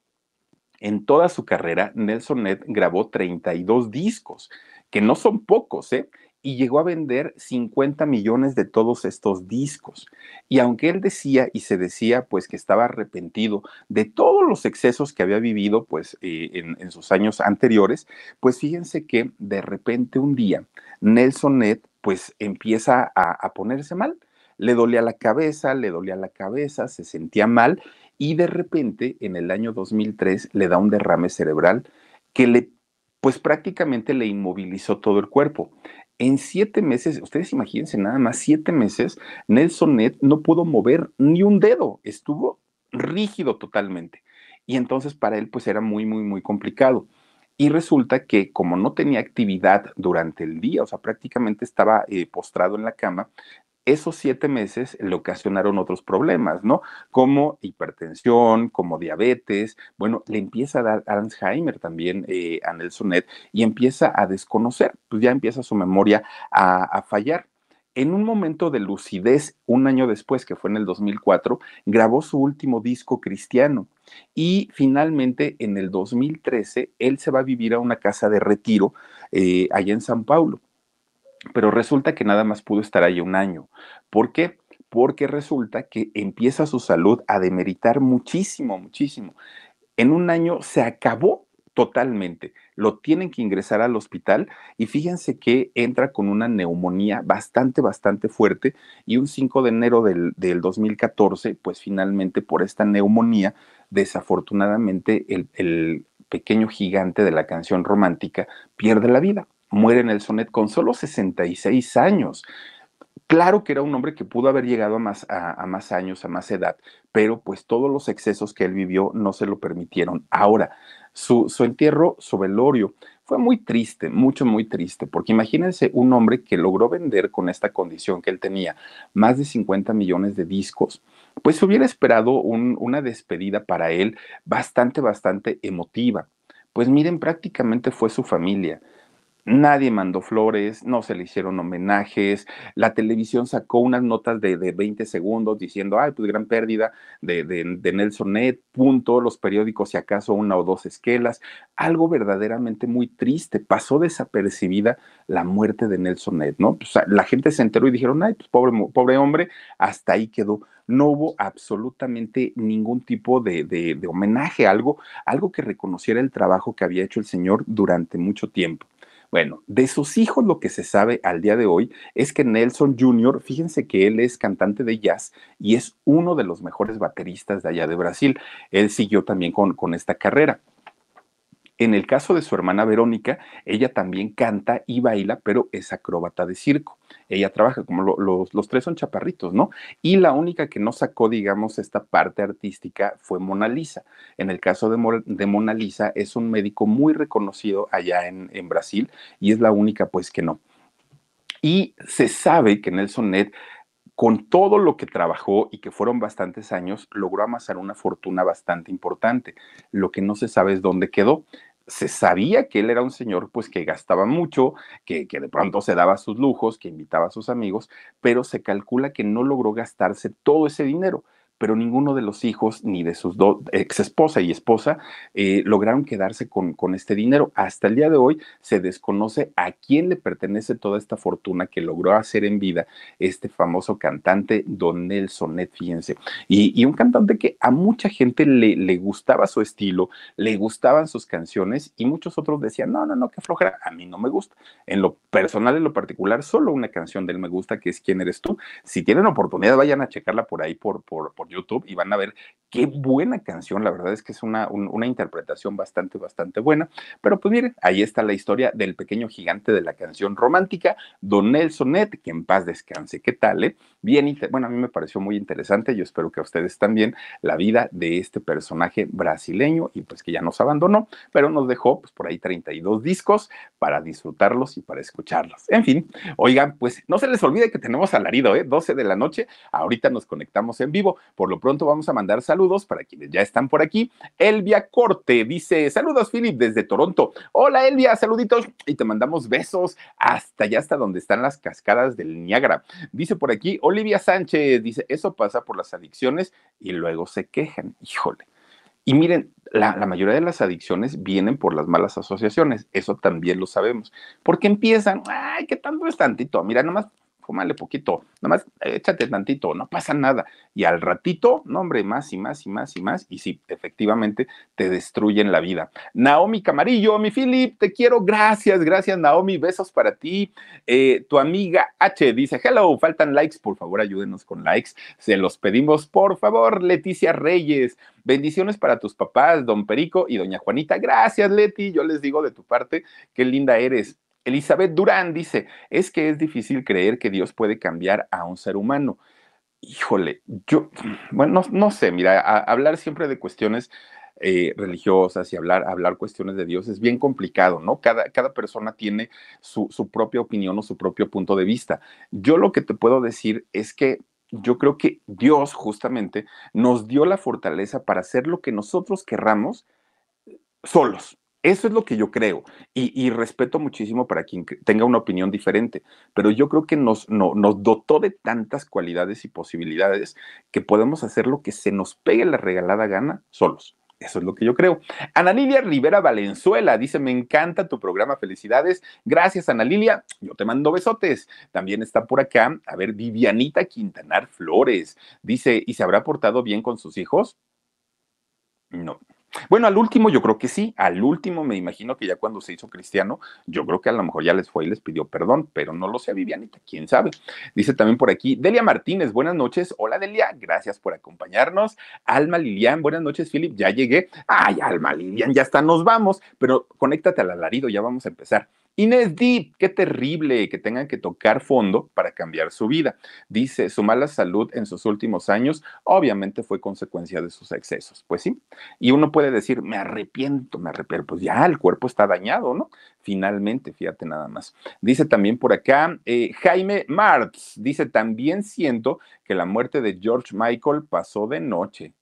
en toda su carrera Nelson Ned grabó 32 discos, que no son pocos, ¿eh? y llegó a vender 50 millones de todos estos discos. Y aunque él decía y se decía pues que estaba arrepentido de todos los excesos que había vivido pues eh, en, sus años anteriores, pues fíjense que de repente un día Nelson Ned pues empieza a, ponerse mal. Le dolía la cabeza, le dolía la cabeza, se sentía mal y de repente en el año 2003 le da un derrame cerebral que le pues prácticamente le inmovilizó todo el cuerpo. En siete meses, ustedes imagínense nada más, siete meses, Nelson Net no pudo mover ni un dedo, estuvo rígido totalmente. Y entonces para él pues era muy, muy, muy complicado. Y resulta que como no tenía actividad durante el día, o sea, prácticamente estaba eh, postrado en la cama, esos siete meses le ocasionaron otros problemas, ¿no? Como hipertensión, como diabetes, bueno, le empieza a dar Alzheimer también eh, a Nelson Nelsonet y empieza a desconocer, pues ya empieza su memoria a, fallar. En un momento de lucidez, un año después, que fue en el 2004, grabó su último disco cristiano. Y finalmente, en el 2013, él se va a vivir a una casa de retiro eh, allá en San Paulo pero resulta que nada más pudo estar ahí un año. ¿Por qué? Porque resulta que empieza su salud a demeritar muchísimo, muchísimo. En un año se acabó totalmente. Lo tienen que ingresar al hospital y fíjense que entra con una neumonía bastante, bastante fuerte y un 5 de enero del, del 2014, pues finalmente por esta neumonía, desafortunadamente el pequeño gigante de la canción romántica pierde la vida muere en el Sonet con solo 66 años. Claro que era un hombre que pudo haber llegado a más, a, más años, a más edad, pero pues todos los excesos que él vivió no se lo permitieron. Ahora, su, entierro, su velorio, fue muy triste, mucho, muy triste, porque imagínense un hombre que logró vender con esta condición que él tenía más de 50 millones de discos, pues hubiera esperado una despedida para él bastante, bastante emotiva. Pues miren, prácticamente fue su familia. Nadie mandó flores, no se le hicieron homenajes, la televisión sacó unas notas de, de 20 segundos diciendo, ay, pues gran pérdida de, Nelson Net, punto, los periódicos si acaso una o dos esquelas, algo verdaderamente muy triste, pasó desapercibida la muerte de Nelson Net, ¿no? Pues, la gente se enteró y dijeron, ay, pues pobre, pobre hombre, hasta ahí quedó no hubo absolutamente ningún tipo de, de, homenaje, algo, algo que reconociera el trabajo que había hecho el señor durante mucho tiempo. Bueno, de sus hijos lo que se sabe al día de hoy es que Nelson Jr., fíjense que él es cantante de jazz y es uno de los mejores bateristas de allá de Brasil. Él siguió también con, con esta carrera. En el caso de su hermana Verónica, ella también canta y baila, pero es acróbata de circo ella trabaja, como los tres son chaparritos, ¿no? Y la única que no sacó, digamos, esta parte artística fue Mona Lisa. En el caso de, de Mona Lisa, es un médico muy reconocido allá en, Brasil y es la única, pues, que no. Y se sabe que Nelson Ned con todo lo que trabajó y que fueron bastantes años, logró amasar una fortuna bastante importante. Lo que no se sabe es dónde quedó se sabía que él era un señor pues que gastaba mucho, que, que, de pronto se daba sus lujos, que invitaba a sus amigos, pero se calcula que no logró gastarse todo ese dinero pero ninguno de los hijos ni de sus dos ex esposa y esposa eh, lograron quedarse con, con, este dinero. Hasta el día de hoy se desconoce a quién le pertenece toda esta fortuna que logró hacer en vida este famoso cantante Don Nelson fíjense. Y, un cantante que a mucha gente le, le gustaba su estilo, le gustaban sus canciones y muchos otros decían, no, no, no, qué flojera, a mí no me gusta. En lo personal, en lo particular, solo una canción de él me gusta que es ¿Quién eres tú? Si tienen oportunidad, vayan a checarla por ahí, por, por YouTube y van a ver qué buena canción, la verdad es que es una, una interpretación bastante, bastante buena. Pero pues miren, ahí está la historia del pequeño gigante de la canción romántica, Don Nelsonet, que en paz descanse. ¿Qué tal? Eh? Bien, bueno, a mí me pareció muy interesante, yo espero que a ustedes también, la vida de este personaje brasileño y pues que ya nos abandonó, pero nos dejó pues por ahí 32 discos para disfrutarlos y para escucharlos. En fin, oigan, pues no se les olvide que tenemos alarido, ¿eh? 12 de la noche, ahorita nos conectamos en vivo, por lo pronto vamos a mandar saludos para quienes ya están por aquí. Elvia Corte dice, saludos Philip desde Toronto. Hola Elvia, saluditos y te mandamos besos hasta allá, hasta donde están las cascadas del Niágara. Dice por aquí Olivia Sánchez, dice, eso pasa por las adicciones y luego se quejan. Híjole. Y miren, la, la, mayoría de las adicciones vienen por las malas asociaciones, eso también lo sabemos, porque empiezan, ay, ¿qué tanto es tantito? Mira, nomás Fómale poquito, nomás échate tantito, no pasa nada. Y al ratito, nombre hombre, más y más y más y más, y sí, efectivamente te destruyen la vida. Naomi Camarillo, mi Philip, te quiero, gracias, gracias Naomi, besos para ti. Eh, tu amiga H dice, hello, faltan likes, por favor ayúdenos con likes, se los pedimos, por favor, Leticia Reyes, bendiciones para tus papás, don Perico y doña Juanita, gracias Leti, yo les digo de tu parte, qué linda eres. Elizabeth Durán dice, es que es difícil creer que Dios puede cambiar a un ser humano. Híjole, yo, bueno, no, sé, mira, hablar siempre de cuestiones eh, religiosas y hablar, hablar cuestiones de Dios es bien complicado, ¿no? Cada, cada persona tiene su, su propia opinión o su propio punto de vista. Yo lo que te puedo decir es que yo creo que Dios justamente nos dio la fortaleza para hacer lo que nosotros querramos eh, solos eso es lo que yo creo y, respeto muchísimo para quien tenga una opinión diferente, pero yo creo que nos, nos dotó de tantas cualidades y posibilidades que podemos hacer lo que se nos pegue la regalada gana solos. Eso es lo que yo creo. Ana Lilia Rivera Valenzuela dice: Me encanta tu programa, felicidades. Gracias, Ana Lilia. Yo te mando besotes. También está por acá, a ver, Vivianita Quintanar Flores dice: ¿Y se habrá portado bien con sus hijos? No. Bueno, al último yo creo que sí, al último me imagino que ya cuando se hizo cristiano, yo creo que a lo mejor ya les fue y les pidió perdón, pero no lo sé, Vivianita, quién sabe. Dice también por aquí, Delia Martínez, buenas noches, hola Delia, gracias por acompañarnos. Alma Lilian, buenas noches, Philip, ya llegué. Ay, Alma Lilian, ya está, nos vamos, pero conéctate al alarido, ya vamos a empezar. Inés Deep, qué terrible que tengan que tocar fondo para cambiar su vida. Dice, su mala salud en sus últimos años obviamente fue consecuencia de sus excesos. Pues sí, y uno puede decir, me arrepiento, me arrepiento. Pues ya, el cuerpo está dañado, ¿no? Finalmente, fíjate nada más. Dice también por acá, eh, Jaime Marx dice, también siento que la muerte de George Michael pasó de noche.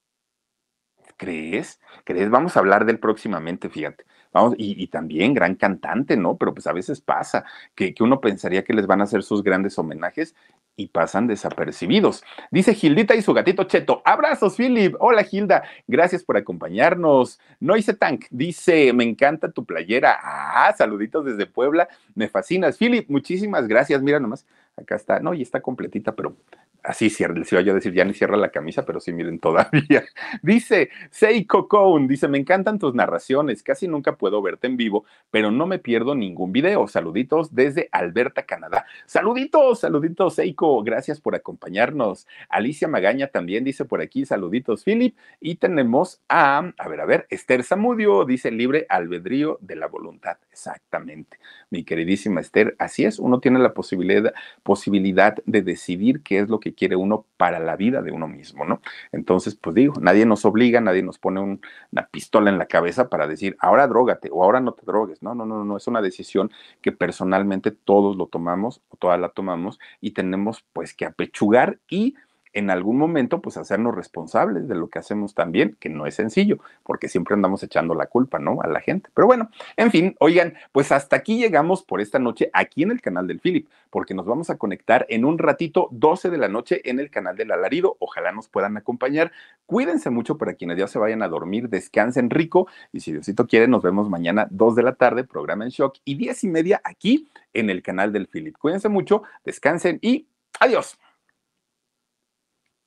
¿Crees? ¿Crees? Vamos a hablar del próximamente, fíjate. Vamos, y, también gran cantante, ¿no? Pero pues a veces pasa que, uno pensaría que les van a hacer sus grandes homenajes y pasan desapercibidos. Dice Gildita y su gatito Cheto. Abrazos, Philip. Hola, Gilda. Gracias por acompañarnos. No hice Tank dice, me encanta tu playera. Ah, saluditos desde Puebla. Me fascinas. Philip, muchísimas gracias. Mira nomás, acá está. No, y está completita, pero así cierra, les iba a decir, ya ni cierra la camisa, pero sí miren todavía. [laughs] Dice Seiko Kohn, dice, me encantan tus narraciones, casi nunca puedo verte en vivo, pero no me pierdo ningún video. Saluditos desde Alberta, Canadá. Saluditos, saluditos Seiko, gracias por acompañarnos. Alicia Magaña también dice por aquí, saluditos Philip. Y tenemos a, a ver, a ver, Esther Zamudio, dice libre albedrío de la voluntad. Exactamente, mi queridísima Esther, así es, uno tiene la posibilidad, posibilidad de decidir qué es lo que quiere uno para la vida de uno mismo, ¿no? Entonces, pues digo, nadie nos obliga, nadie nos pone una pistola en la cabeza para decir, ahora drógate o ahora no te drogues. No, no, no, no, es una decisión que personalmente todos lo tomamos o todas la tomamos y tenemos pues que apechugar y en algún momento, pues hacernos responsables de lo que hacemos también, que no es sencillo, porque siempre andamos echando la culpa, ¿no? A la gente. Pero bueno, en fin, oigan, pues hasta aquí llegamos por esta noche aquí en el canal del Philip, porque nos vamos a conectar en un ratito, 12 de la noche, en el canal del Alarido. Ojalá nos puedan acompañar. Cuídense mucho para quienes ya se vayan a dormir, descansen rico y si Diosito quiere, nos vemos mañana 2 de la tarde, programa en shock y 10 y media aquí en el canal del Philip. Cuídense mucho, descansen y adiós.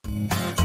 Thank you.